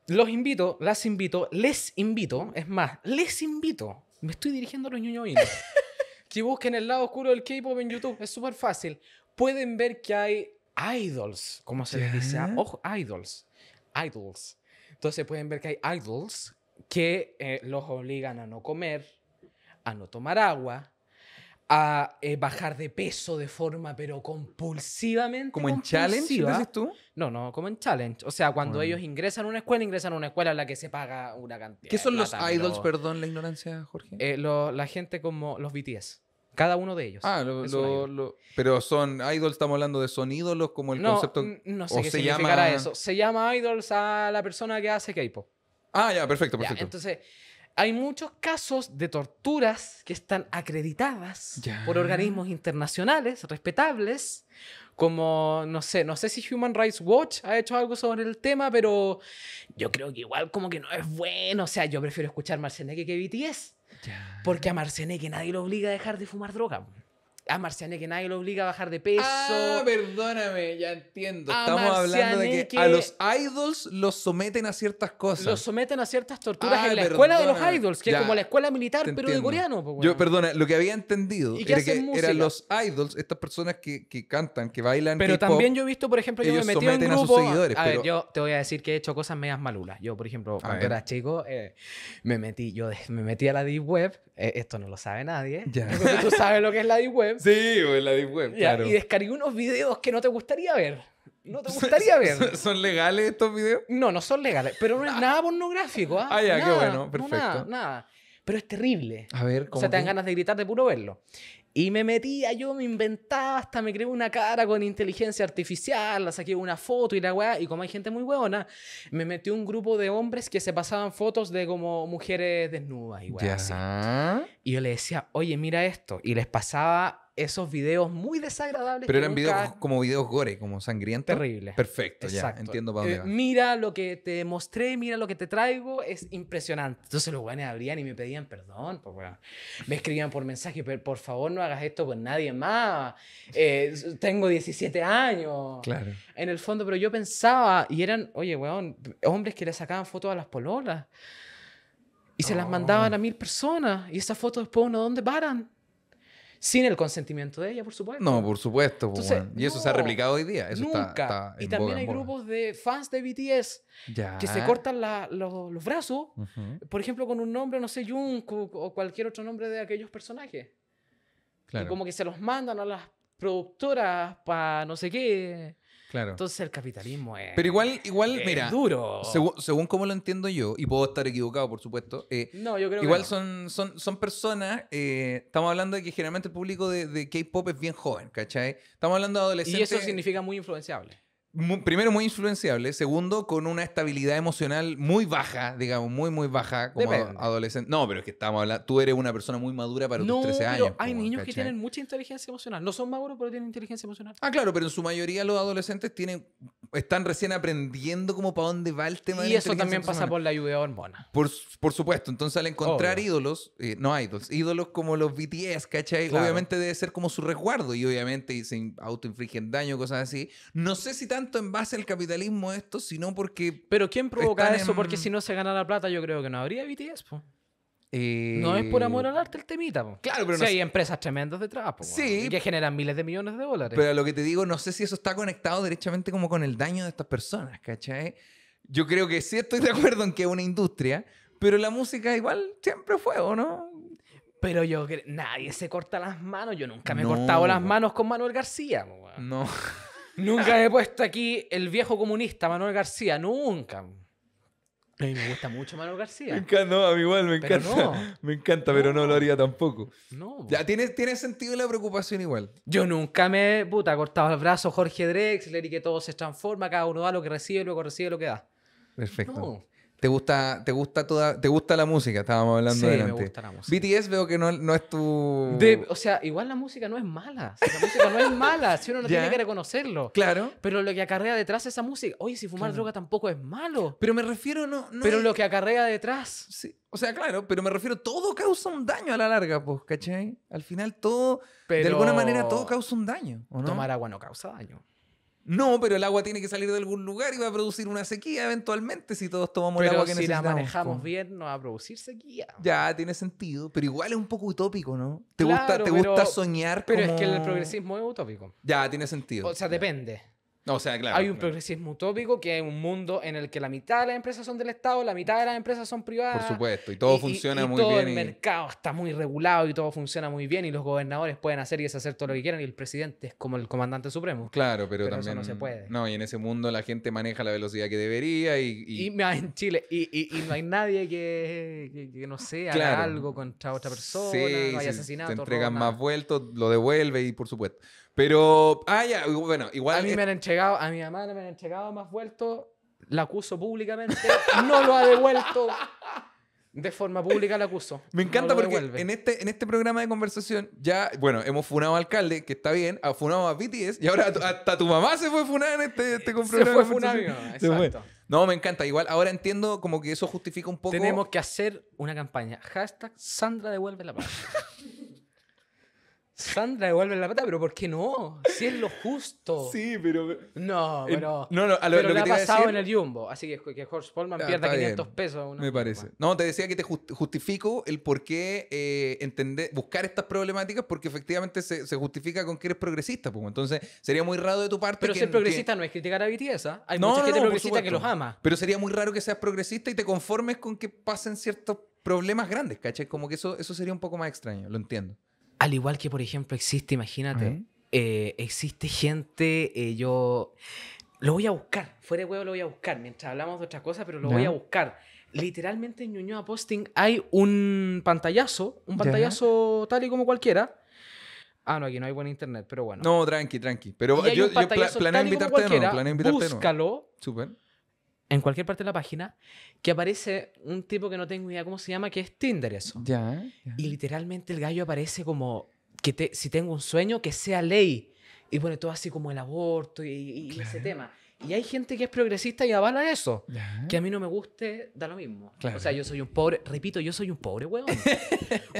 los invito, las invito, les invito, es más, les invito, me estoy dirigiendo a los ñoñoínos, que busquen el lado oscuro del K-pop en YouTube, es súper fácil. Pueden ver que hay idols, como se les dice, ¿ah? ojo, idols, idols. Entonces pueden ver que hay idols que eh, los obligan a no comer, a no tomar agua, a eh, bajar de peso de forma, pero compulsivamente. ¿Como en challenge, dices tú? No, no, como en challenge. O sea, cuando ellos ingresan a una escuela, ingresan a una escuela en la que se paga una cantidad. ¿Qué son los idols, perdón la ignorancia, Jorge? Eh, la gente como los BTS. Cada uno de ellos. Ah, lo, lo, pero son idols, estamos hablando de son ídolos, como el concepto. No sé o qué se llama... eso. Se llama idols a la persona que hace K-pop. Ah, ya, perfecto, perfecto. entonces, hay muchos casos de torturas que están acreditadas por organismos internacionales respetables, como, no sé, no sé si Human Rights Watch ha hecho algo sobre el tema, pero yo creo que igual como que no es bueno. O sea, yo prefiero escuchar Marceneque que BTS, es porque a Marceneque nadie lo obliga a dejar de fumar droga a Marciane que nadie lo obliga a bajar de peso. Ah, perdóname, ya entiendo. Estamos hablando de que, a los idols los someten a ciertas cosas. Los someten a ciertas torturas en ah, la escuela de los idols, que es como la escuela militar, pero de coreano. Yo, perdona, lo que había entendido era que eran los idols, estas personas que, que cantan, que bailan. Pero también yo he visto, por ejemplo, yo me metí en grupo. A, sus seguidores, a ver, yo te voy a decir que he hecho cosas medias malulas. Yo, por ejemplo, cuando era chico, eh, me metí, yo me metí a la Deep Web eh, esto no lo sabe nadie. Ya. tú sabes lo que es la Deep Web. Sí, pues, la Deep Web, claro. Y descargué unos videos que no te gustaría ver. No te gustaría ver. ¿Son, legales estos videos? No, no son legales, pero no es ah. nada pornográfico. ¿ah? ah ya, qué bueno, perfecto. nada, nada pero es terrible. A ver, ¿cómo O sea, te dan ganas de gritar de puro verlo. Y me metía, ah, yo me inventaba, hasta me creé una cara con inteligencia artificial, la saqué una foto y la weá. Y como hay gente muy weona, me metí un grupo de hombres que se pasaban fotos de como mujeres desnudas y Y yo le decía, oye, mira esto. Y les pasaba esos videos muy desagradables. Pero eran videos como videos gore, como sangrientos. Terrible. Perfecto, ya, entiendo eh, Mira lo que te mostré, mira lo que te traigo, es impresionante. Entonces los guanes abrían y me pedían perdón, pues, me escribían por mensaje, pero por favor no hagas esto con nadie más, eh, tengo 17 años. Claro. En el fondo, pero yo pensaba, y eran, oye, weón, hombres que le sacaban fotos a las pololas. Y se las oh. mandaban a mil personas. Y esas fotos después, ¿no? ¿Dónde paran? Sin el consentimiento de ella, por supuesto. No, por supuesto. Y eso se ha replicado hoy día. nunca. y también hay grupos de fans de BTS que se cortan los, brazos, por ejemplo, con un nombre, no sé, Jungkook o cualquier otro nombre de aquellos personajes. Claro. Y como que se los mandan a las productoras para no sé qué. Entonces el capitalismo es. Pero igual, igual, mira. Duro. Según, como lo entiendo yo, y puedo estar equivocado, por supuesto. Eh, no, yo creo igual que son, son, son personas. Eh, estamos hablando de que generalmente el público de, de K-pop es bien joven, ¿cachai? Estamos hablando de adolescentes. Y eso significa muy influenciable primero muy influenciable, segundo con una estabilidad emocional muy baja, digamos, muy muy baja como adolescente. No, pero es que estamos hablando, tú eres una persona muy madura para tus 13 años. hay niños que tienen mucha inteligencia emocional, no son maduros pero tienen inteligencia emocional. Ah, claro, pero en su mayoría los adolescentes tienen están recién aprendiendo como para dónde va el tema y eso también pasa por la lluvia de por, por, supuesto entonces al encontrar ídolos eh, no ídolos ídolos como los BTS ¿cachai? obviamente debe ser como su resguardo y obviamente se autoinfligen daño cosas así no sé si tanto en base al capitalismo esto sino porque pero ¿quién provoca eso? porque si no se gana la plata yo creo que no habría BTS no es por amor eh, al arte el temita. Claro, pero hay empresas tremendas detrás. pues, sí. que generan miles de millones de dólares. Pero lo que te digo, no sé si eso está conectado directamente como con el daño de estas personas, ¿cachai? Yo creo que sí estoy de acuerdo en que es una industria, pero la música igual siempre fue, ¿o no? Pero yo creo... Nadie se corta las manos. Yo nunca me he cortado las manos con Manuel García. No. Nunca he puesto aquí el viejo comunista Manuel García. Nunca. A mí me gusta mucho Manuel García. Me encanta, no, a mí igual me encanta. Me encanta, pero no. lo haría tampoco. No. Ya tiene, tiene sentido la preocupación igual. Yo nunca me, puta, cortaba el brazo Jorge Drexler y que todo se transforma, cada uno da lo que recibe, luego recibe lo que da. Perfecto. ¿Te gusta, te gusta toda, te gusta la música? Estábamos hablando sí, me gusta la música. BTS veo que no, no es tu... o sea, igual la música no es mala. la música no es mala, si uno no tiene que reconocerlo. Claro. Pero lo que acarrea detrás esa música... Oye, si fumar droga tampoco es malo. Pero me refiero... no, Pero lo que acarrea detrás... Sí. O sea, claro, pero me refiero, todo causa un daño a la larga, pues, ¿cachai? Al final todo, pero... de alguna manera, todo causa un daño, ¿o no? Tomar agua no causa daño. No, pero el agua tiene que salir de algún lugar y va a producir una sequía eventualmente si todos tomamos el agua que necesitamos. Si la manejamos bien, no va a producir sequía. Ya, tiene sentido. Pero igual es un poco utópico, ¿no? ¿Te, gusta, te gusta soñar Pero es que el progresismo es utópico. Ya, tiene sentido. O sea, depende. Hay un progresismo utópico que es un mundo en el que la mitad de las empresas son del Estado, la mitad de las empresas son privadas. Por supuesto, y todo funciona muy bien. Todo el mercado está muy regulado y todo funciona muy bien y los gobernadores pueden hacer y deshacer todo lo que quieran y el presidente es como el comandante supremo. Claro, pero, también. no se puede. No, y en ese mundo la gente maneja la velocidad que debería y. Y, en Chile, y, no hay nadie que, no sea algo contra otra persona, sí, Te entregan más vueltos, lo devuelve y por supuesto. Pero, ah, ya, bueno, igual. A mí me han entregado, a mi mamá me han entregado más vuelto, la acuso públicamente, no lo ha devuelto. De forma pública la acuso. Me encanta porque en este, en este programa de conversación ya, bueno, hemos funado al alcalde, que está bien, ha funado a BTS y ahora hasta tu mamá se fue a en este, este programa. Se fue funado, exacto. No, me encanta. Igual ahora entiendo como que eso justifica un poco. Tenemos que hacer una campaña. Hashtag Sandra devuelve la paz. Sandra devuelve la pata, pero ¿por qué no? Si es lo justo. Sí, pero. No, pero. no, no, a lo, pero lo ha pasado en el Jumbo. Así que que Horst Polman ah, pierda 500 a pesos. Me parece. No, te decía que te justifico el por qué eh, entender, buscar estas problemáticas, porque efectivamente se, justifica con que eres progresista. Pues. Entonces, sería muy raro de tu parte. Pero ser progresista no es criticar a BTS. ¿ah? Hay no, mucha gente progresista que los ama. Pero sería muy raro que seas progresista y te conformes con que pasen ciertos problemas grandes, ¿cachai? Como que eso, eso sería un poco más extraño, lo entiendo. Al igual que, por ejemplo, existe, imagínate, eh, existe gente, eh, yo lo voy a buscar, fuera de huevo lo voy a buscar, mientras hablamos de otras cosas, pero lo voy a buscar. Literalmente en Ñuñoa Posting hay un pantallazo, un pantallazo tal y como cualquiera. Ah, no, aquí no hay buen internet, pero bueno. No, tranqui, tranqui. Pero yo, yo planeo invitarte no. invitarte Búscalo. Súper en cualquier parte de la página que aparece un tipo que no tengo idea cómo se llama, que es Tinder eso. Ya, Y literalmente el gallo aparece como que si tengo un sueño, que sea ley. Y pone todo así como el aborto y, ese tema. Y hay gente que es progresista y avala eso. Que a mí no me guste, da lo mismo. O sea, yo soy un pobre, repito, yo soy un pobre huevón.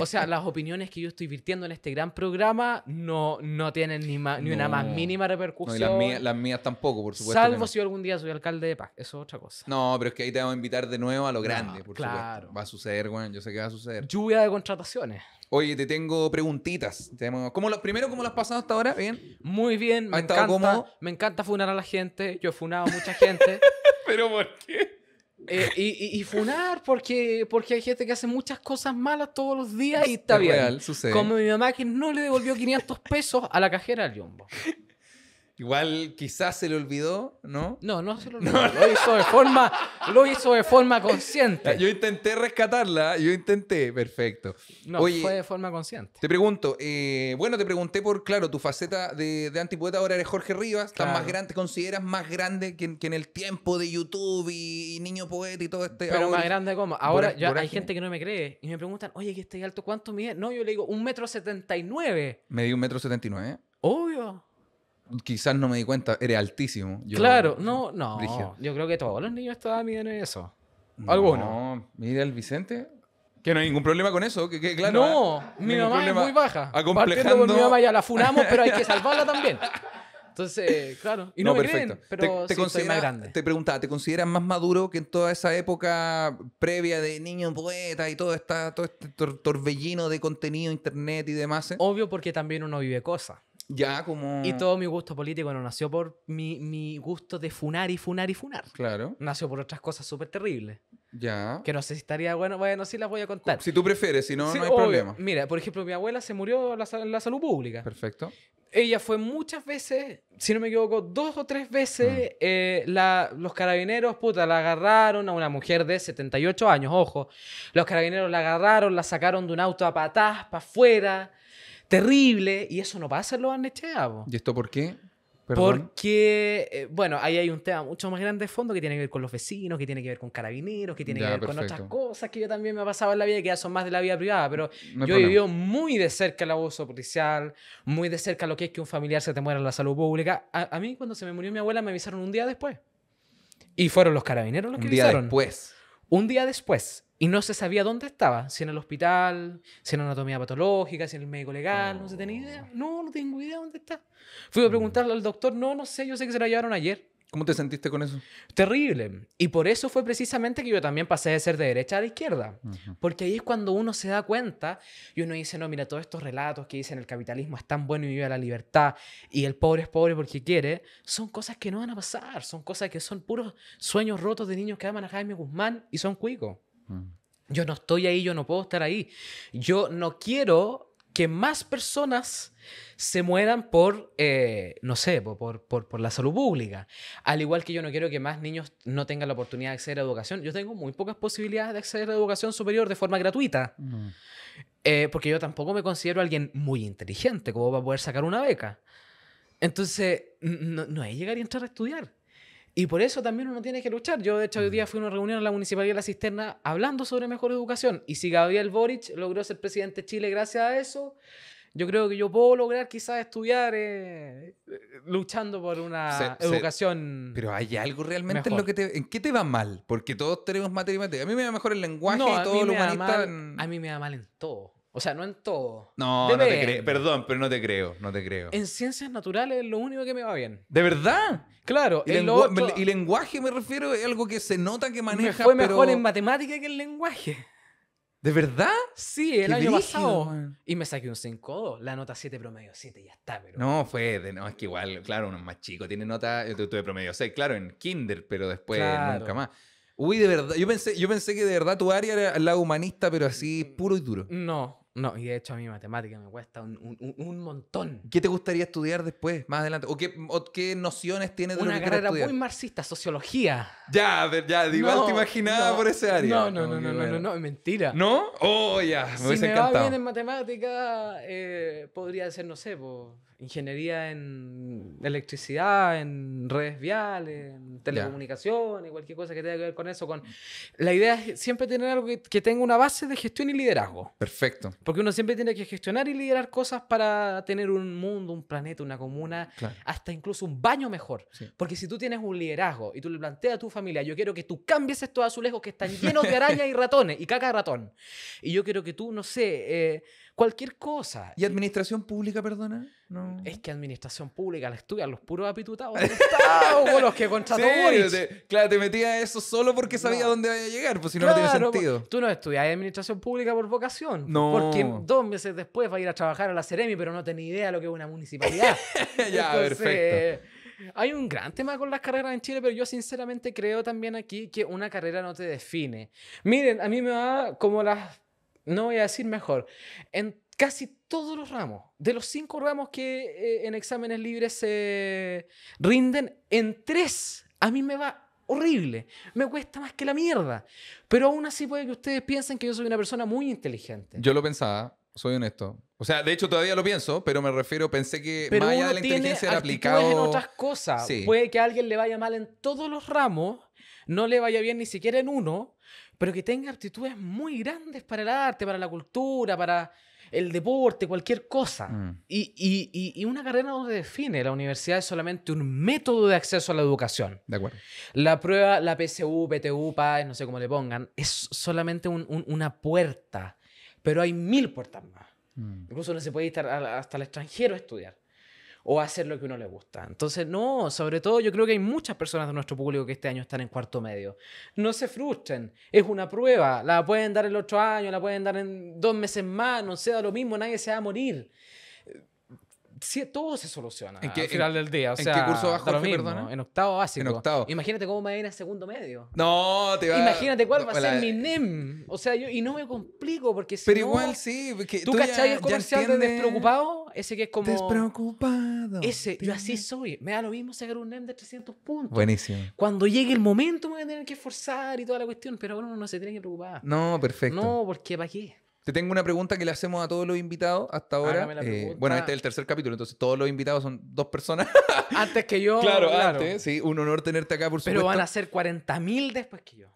o sea, las opiniones que yo estoy virtiendo en este gran programa no, no tienen ni, una más mínima repercusión. las mías, tampoco, por supuesto. Salvo si algún día soy alcalde de paz. Eso es otra cosa. No, pero es que ahí te vamos a invitar de nuevo a lo grande, por supuesto. Va a suceder, weón. yo sé que va a suceder. Lluvia de contrataciones. Oye, te tengo preguntitas. ¿Cómo lo, primero, ¿cómo lo has pasado hasta ahora? ¿Bien? Muy bien. Me encanta, me encanta funar a la gente. Yo he funado a mucha gente. ¿Pero por qué? Eh, y, funar porque, porque hay gente que hace muchas cosas malas todos los días y está bien. sucede. Como mi mamá que no le devolvió 500 pesos a la cajera del Jumbo. Igual quizás se le olvidó, ¿no? No, no se le olvidó. Lo, hizo de forma, lo hizo de forma consciente. Yo intenté rescatarla, yo intenté, perfecto. No, fue de forma consciente. Te pregunto, eh, bueno, te pregunté por, claro, tu faceta de, de antipoeta ahora eres Jorge Rivas, Estás más grande, consideras más grande que, en el tiempo de YouTube y, Niño Poeta y todo este... Pero más grande como, ahora ya hay gente que no me cree y me preguntan, oye, que estoy alto, ¿cuánto mide? No, yo le digo, un metro setenta y nueve. Me di un metro setenta y nueve. Obvio quizás no me di cuenta, eres altísimo. claro, no, no. Yo creo que todos los niños estaban midiendo eso. Algunos. No, mira el Vicente. Que no hay ningún problema con eso, que, claro. No, ¿ah? mi mamá es muy baja. a Partiendo con mi mamá ya la funamos, pero hay que salvarla también. Entonces, claro. no, perfecto. pero te, más grande. Te preguntaba, ¿te consideras más maduro que en toda esa época previa de niño poeta y todo, esta, todo este torbellino de contenido, internet y demás? Eh? Obvio, porque también uno vive cosas como. Y todo mi gusto político no nació por mi, gusto de funar y funar y funar. Claro. Nació por otras cosas súper terribles. Ya. Que no sé si estaría bueno. Bueno, sí las voy a contar. Si tú prefieres, si no, no hay problema. Mira, por ejemplo, mi abuela se murió en la, salud pública. Perfecto. Ella fue muchas veces, si no me equivoco, dos o tres veces, mm. eh, la, los carabineros, puta, la agarraron a una mujer de 78 años, ojo. Los carabineros la agarraron, la sacaron de un auto a patas para afuera terrible, y eso no pasa en los Barnechea. ¿Y esto por qué? Porque, eh, bueno, ahí hay un tema mucho más grande de fondo que tiene que ver con los vecinos, que tiene que ver con carabineros, que tiene que ver con otras cosas que yo también me he pasado en la vida, que ya son más de la vida privada, pero yo he vivido muy de cerca el abuso policial, muy de cerca lo que es que un familiar se te muera en la salud pública. A, mí cuando se me murió mi abuela me avisaron un día después. Y fueron los carabineros los que me avisaron. Después. Un día después. Y no se sabía dónde estaba, si en el hospital, si en anatomía patológica, si en el médico legal, no se tenía oh. idea. No, no tengo idea dónde está. Fui a mm. preguntarle al doctor, no, no sé, yo sé que se la llevaron ayer. ¿Cómo te sentiste con eso? Terrible. Y por eso fue precisamente que yo también pasé de ser de derecha a la izquierda. Porque ahí es cuando uno se da cuenta y uno dice, no, mira, todos estos relatos que dicen el capitalismo es tan bueno y vive la libertad y el pobre es pobre porque quiere, son cosas que no van a pasar, son cosas que son puros sueños rotos de niños que aman a Jaime Guzmán y son cuicos. Mm. Yo no estoy ahí, yo no puedo estar ahí. Yo no quiero que más personas se mueran por, eh, no sé, por, la salud pública. Al igual que yo no quiero que más niños no tengan la oportunidad de acceder a educación. Yo tengo muy pocas posibilidades de acceder a educación superior de forma gratuita. Mm. Eh, porque yo tampoco me considero alguien muy inteligente como para poder sacar una beca. Entonces, no, no es llegar y entrar a estudiar. Y por eso también uno tiene que luchar. Yo, de hecho, hoy mm. día fui a una reunión en la Municipalidad de La Cisterna hablando sobre mejor educación. Y si Gabriel Boric logró ser presidente de Chile gracias a eso, yo creo que yo puedo lograr quizás estudiar eh, eh, luchando por una educación. pero hay algo realmente en lo que te. ¿En qué te va mal? Porque todos tenemos matemáticas. A mí me va mejor el lenguaje y todo lo humanista. A mí me va mal en todo. O sea, no en todo. No, no te creo. Perdón, pero no te creo, no te creo. En ciencias naturales es lo único que me va bien. ¿De verdad? Claro. Y, lenguaje me refiero es algo que se nota que maneja. Me fue mejor en matemática que en lenguaje. ¿De verdad? Sí, el año pasado. Y me saqué un 5-2, la nota 7 promedio 7, ya está, pero. No, fue, de, no, es que igual, claro, uno es más chico, tiene nota, yo tuve promedio 6, claro, en kinder, pero después nunca más. Uy, de verdad, yo pensé, yo pensé que de verdad tu área era la humanista, pero así mm, puro y duro. No, no, y de hecho a mí matemática me cuesta un, montón. ¿Qué te gustaría estudiar después, más adelante? ¿O qué, nociones tienes de Una lo que carrera muy marxista, sociología. Ya, ya, igual te imaginaba por ese área. No, no, no, no, no, no, mentira. ¿No? Oh, ya, me si hubiese encantado. va bien en matemática, eh, podría ser, no sé, pues ingeniería en electricidad, en redes viales, en telecomunicación cualquier cosa que tenga que ver con eso. Con... La idea es siempre tener algo que, tenga una base de gestión y liderazgo. Perfecto. Porque uno siempre tiene que gestionar y liderar cosas para tener un mundo, un planeta, una comuna, hasta incluso un baño mejor. Porque si tú tienes un liderazgo y tú le planteas a tu familia, yo quiero que tú cambies estos azulejos que están llenos de arañas y ratones y caca de ratón. Y yo quiero que tú, no sé... Eh, Cualquier cosa. ¿Y administración pública, perdona? No. Es que administración pública la estudian los puros apitutados del Estado, pues, los que contrató claro, te metía eso solo porque sabía dónde iba a llegar, pues si no, no tiene pues, sentido. Tú no estudias administración pública por vocación. Pues, no. Porque dos meses después va a ir a trabajar a la Ceremi, pero no tenía idea de lo que es una municipalidad. ya, perfecto. Hay un gran tema con las carreras en Chile, pero yo sinceramente creo también aquí que una carrera no te define. Miren, a mí me va como las no voy a decir mejor, en casi todos los ramos, de los cinco ramos que eh, en exámenes libres se rinden, en tres a mí me va horrible, me cuesta más que la mierda, pero aún así puede que ustedes piensen que yo soy una persona muy inteligente. Yo lo pensaba, soy honesto. O sea, de hecho todavía lo pienso, pero me refiero, pensé que más de la inteligencia era aplicado. en otras cosas. Puede que a alguien le vaya mal en todos los ramos, no le vaya bien ni siquiera en uno, pero que tenga aptitudes muy grandes para el arte, para la cultura, para el deporte, cualquier cosa. Mm. Y, y, y, una carrera donde define la universidad es solamente un método de acceso a la educación. De acuerdo. La prueba, la PSU, PTU, PAES, no sé cómo le pongan, es solamente un, una puerta, pero hay mil puertas más. Mm. Incluso no se puede ir hasta el extranjero a estudiar o hacer lo que uno le gusta. Entonces, no, sobre todo yo creo que hay muchas personas de nuestro público que este año están en cuarto medio. No se frustren, es una prueba, la pueden dar el otro año, la pueden dar en dos meses más, no sea lo mismo, nadie se va a morir sí, todo se soluciona ¿En qué, al final del día. O sea, ¿En qué curso bajo perdona? En octavo básico. En octavo. Imagínate cómo me viene a segundo medio. No, te va Imagínate cuál va a ser mi NEM. O sea, yo, y no me complico porque si Pero igual sí. Porque ¿Tú, tú cachai el comercial de Despreocupado? Ese que es como... Despreocupado. Ese, yo así soy. Me da lo mismo sacar un NEM de 300 puntos. Buenísimo. Cuando llegue el momento me voy a tener que esforzar y toda la cuestión, pero bueno, no se tiene que preocupar. No, perfecto. No, porque ¿para qué? Te tengo una pregunta que le hacemos a todos los invitados hasta ahora. Eh, bueno, este es el tercer capítulo, entonces todos los invitados son dos personas. antes que yo. Claro, antes, sí. Un honor tenerte acá, por supuesto. Pero van a ser 40.000 después que yo.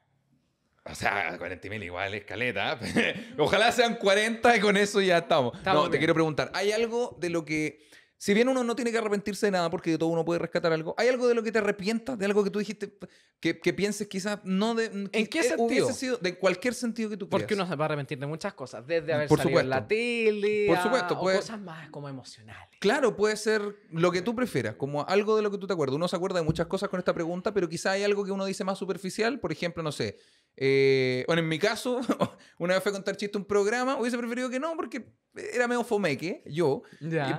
O sea, 40.000 igual, escaleta. Ojalá sean 40 y con eso ya estamos. no, te quiero preguntar, ¿hay algo de lo que si bien uno no tiene que arrepentirse de nada porque de todo uno puede rescatar algo, ¿hay algo de lo que te arrepientas? ¿De algo que tú dijiste que, que pienses quizás no de. Mm, ¿En qué eh, sentido? de cualquier sentido que tú quieras. Porque uno se va a arrepentir de muchas cosas, desde mm, haber salido la o cosas más como emocionales. Claro, puede ser lo que tú prefieras, como algo de lo que tú te acuerdas. Uno se acuerda de muchas cosas con esta pregunta, pero quizás hay algo que uno dice más superficial, por ejemplo, no sé. Eh, bueno, en mi caso, una vez fue a contar chiste un programa, hubiese preferido que no, porque era medio fomeque, yo.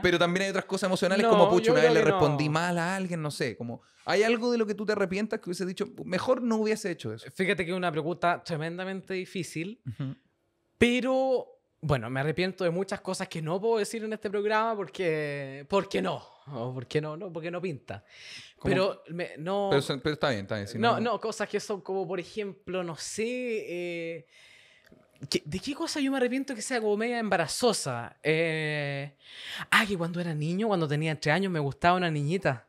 Pero también hay otras cosas emocionales, como pucho, una vez le respondí mal a alguien, no sé. Como, ¿hay algo de lo que tú te arrepientas que hubiese dicho? Mejor no hubiese hecho eso. Fíjate que es una pregunta tremendamente difícil, pero bueno, me arrepiento de muchas cosas que no puedo decir en este programa porque, porque no, porque no, no, porque no pinta. Pero no. Pero, está bien, está bien. no, no, cosas que son como, por ejemplo, no sé. Eh, ¿De qué cosa yo me arrepiento que sea como media embarazosa? Eh, ah, que cuando era niño, cuando tenía tres años, me gustaba una niñita.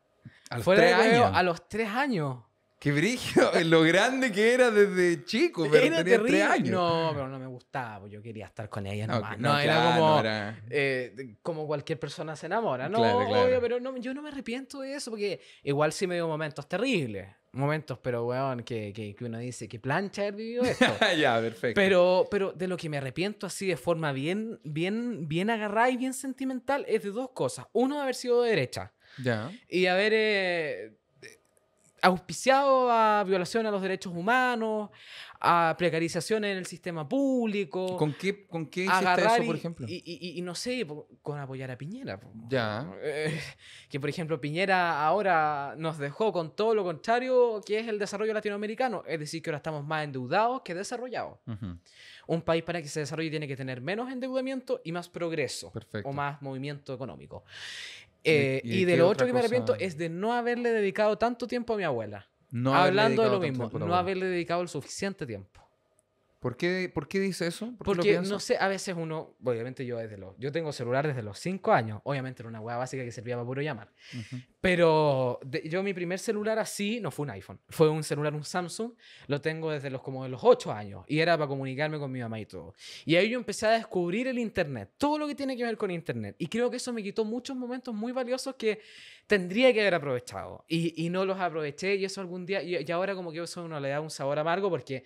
A los años. a los tres años. Qué brillo, lo grande que era desde chico, pero tenía tres años. No, pero no me gustaba, porque yo quería estar con ella nomás. No, era como, eh, como cualquier persona se enamora. No, claro, pero yo no me arrepiento de eso, porque igual sí me dio momentos terribles. Momentos, pero weón, que, que, uno dice, que plancha haber vivido esto. ya, perfecto. Pero, pero de lo que me arrepiento así de forma bien, bien, bien agarrada y bien sentimental es de dos cosas. Uno, haber sido derecha. Ya. Y haber... Eh, auspiciado a violación a los derechos humanos, a precarizaciones en el sistema público. ¿Con qué, con hiciste eso, por ejemplo? Y, no sé, con apoyar a Piñera. Ya. Eh, que, por ejemplo, Piñera ahora nos dejó con todo lo contrario que es el desarrollo latinoamericano. Es decir, que ahora estamos más endeudados que desarrollados. Un país para que se desarrolle tiene que tener menos endeudamiento y más progreso. O más movimiento económico. ¿Y, eh, de lo otro que me arrepiento es de no haberle dedicado tanto tiempo a mi abuela. Hablando de lo mismo, no haberle dedicado el suficiente tiempo. ¿Por qué, ¿Por dice eso? Porque, no sé, a veces uno, obviamente yo desde los, yo tengo celular desde los cinco años, obviamente era una hueá básica que servía para puro llamar, pero yo mi primer celular así no fue un iPhone, fue un celular, un Samsung, lo tengo desde los como de los ocho años y era para comunicarme con mi mamá y todo. Y ahí yo empecé a descubrir el Internet, todo lo que tiene que ver con Internet. Y creo que eso me quitó muchos momentos muy valiosos que tendría que haber aprovechado y, no los aproveché y eso algún día, y, ahora como que eso uno le da un sabor amargo porque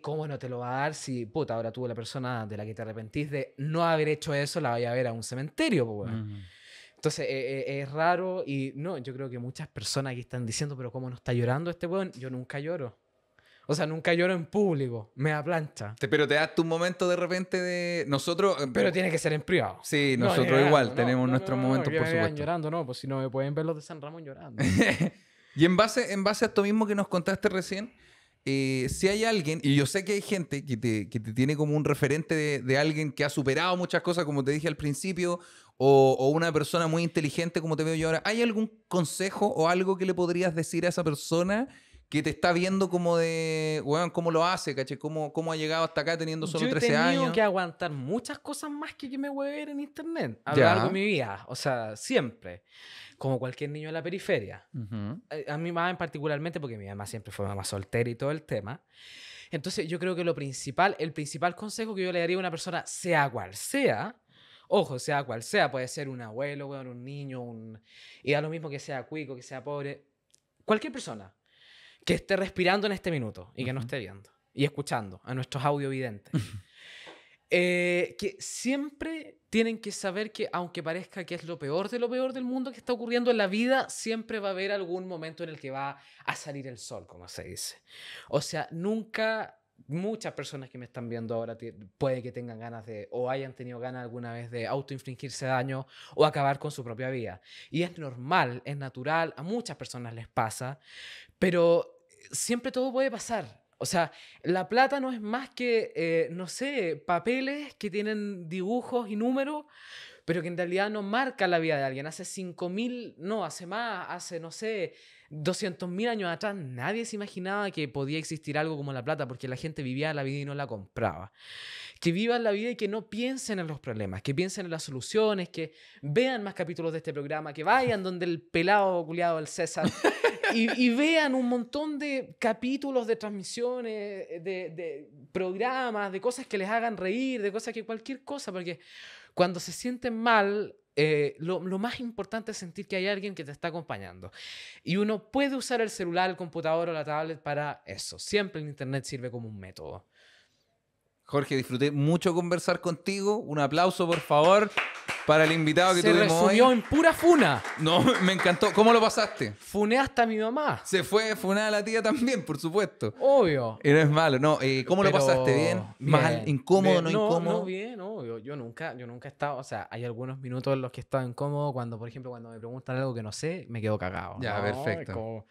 cómo no te lo va a dar si, puta, ahora tú la persona de la que te arrepentís de no haber hecho eso la vaya a ver a un cementerio, Entonces eh, eh, es raro y no, yo creo que muchas personas aquí están diciendo, pero ¿cómo no está llorando este weón? Yo nunca lloro. O sea, nunca lloro en público, me da plancha. pero te das tu momento de repente de. Nosotros. Eh, pero, tiene que ser en privado. Sí, nosotros igual, tenemos nuestros momentos, por supuesto. llorando, no, pues si no me pueden ver los de San Ramón llorando. y en base, en base a esto mismo que nos contaste recién, eh, si hay alguien, y yo sé que hay gente que te, tiene como un referente de, alguien que ha superado muchas cosas, como te dije al principio, o, o, una persona muy inteligente como te veo yo ahora, ¿hay algún consejo o algo que le podrías decir a esa persona que te está viendo como de, weón, cómo lo hace, caché, cómo, cómo ha llegado hasta acá teniendo solo 13 años. Yo he tenido que aguantar muchas cosas más que que me voy a ver en internet a lo de mi vida, o sea, siempre, como cualquier niño de la periferia. a, mi mamá en particularmente, porque mi mamá siempre fue mamá soltera y todo el tema. Entonces yo creo que lo principal, el principal consejo que yo le daría a una persona, sea cual sea, ojo, sea cual sea, puede ser un abuelo, weón, un niño, un... y da lo mismo que sea cuico, que sea pobre, cualquier persona que esté respirando en este minuto y que no esté viendo y escuchando a nuestros audiovidentes. Eh, que siempre tienen que saber que aunque parezca que es lo peor de lo peor del mundo que está ocurriendo en la vida, siempre va a haber algún momento en el que va a salir el sol, como se dice. O sea, nunca muchas personas que me están viendo ahora puede que tengan ganas de, o hayan tenido ganas alguna vez de autoinfligirse daño o acabar con su propia vida. Y es normal, es natural, a muchas personas les pasa, pero siempre todo puede pasar. O sea, la plata no es más que, eh, no sé, papeles que tienen dibujos y números, pero que en realidad no marca la vida de alguien. Hace 5.000, no, hace más, hace, no sé, 200.000 años atrás nadie se imaginaba que podía existir algo como la plata porque la gente vivía la vida y no la compraba. Que vivan la vida y que no piensen en los problemas, que piensen en las soluciones, que vean más capítulos de este programa, que vayan donde el pelado culiado del César y, vean un montón de capítulos de transmisiones, de, de programas, de cosas que les hagan reír, de cosas que cualquier cosa, porque cuando se sienten mal eh, lo, lo, más importante es sentir que hay alguien que te está acompañando. Y uno puede usar el celular, el computador o la tablet para eso. Siempre el Internet sirve como un método. Jorge, disfruté mucho conversar contigo. Un aplauso, por favor, para el invitado que Se resumió en pura funa. No, me encantó. ¿Cómo lo pasaste? Funé hasta mi mamá. Se fue funada la tía también, por supuesto. Obvio. Y no es malo. No, eh, ¿cómo lo pasaste? ¿Bien? bien ¿Mal? ¿Incómodo? Más incómodo no incómodo? No, bien, Yo nunca, yo nunca he estado... O sea, hay algunos minutos en los que he estado incómodo. Cuando, por ejemplo, cuando me preguntan algo que no sé, me quedo cagado. Ya, perfecto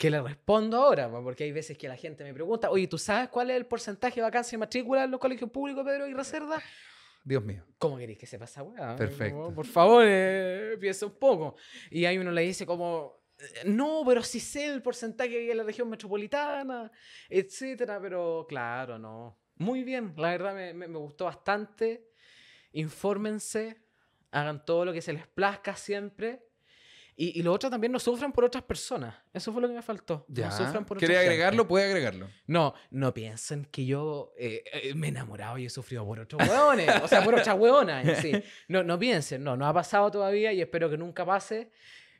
que le respondo ahora, porque hay veces que la gente me pregunta, oye, ¿tú sabes cuál es el porcentaje de vacancia y matrícula en los colegios públicos, Pedro y Reserva? Dios mío. ¿Cómo queréis que se pasa, weá? Perfecto. Por favor, eh, piensa un poco. Y ahí uno le dice como, eh, no, pero sí sé el porcentaje que en la región metropolitana, etcétera, pero claro, no. Muy bien, la verdad me, gustó bastante. Infórmense, hagan todo lo que se les plazca siempre y, los lo otro también no sufran por otras personas. Eso fue lo que me faltó. Ya. No sufran por agregarlo? Puede agregarlo. No, no piensen que yo eh, eh, me he enamorado y he sufrido por otros hueones. o sea, por otras hueonas. Sí. No, no piensen. No, no ha pasado todavía y espero que nunca pase.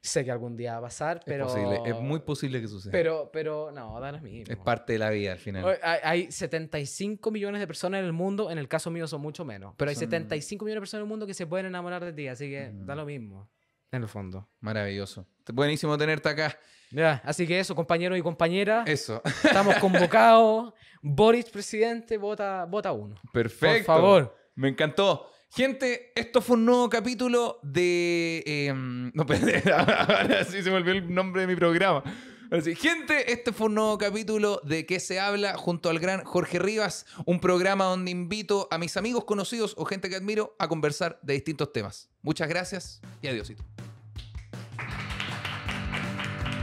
Sé que algún día va a pasar, pero... Es, es muy posible que suceda. Pero, pero no, dan mismo Es parte de la vida al final. Hay, 75 millones de personas en el mundo, en el caso mío son mucho menos, pero hay 75 millones de personas en el mundo que se pueden enamorar de ti, así que mm. da lo mismo. En el fondo. Maravilloso. Buenísimo tenerte acá. Ya, así que eso, compañeros y compañeras. Eso. Estamos convocados. Boris, presidente, vota, vota uno. Perfecto. Por favor. Me encantó. Gente, esto fue un nuevo capítulo de. Eh, no, ahora sí se me olvidó el nombre de mi programa. Así, gente, este fue un nuevo capítulo de ¿Qué se habla? junto al gran Jorge Rivas, un programa donde invito a mis amigos conocidos o gente que admiro a conversar de distintos temas. Muchas gracias y adiósito.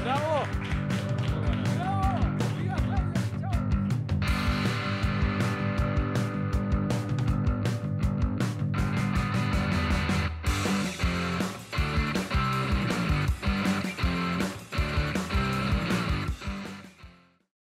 bravo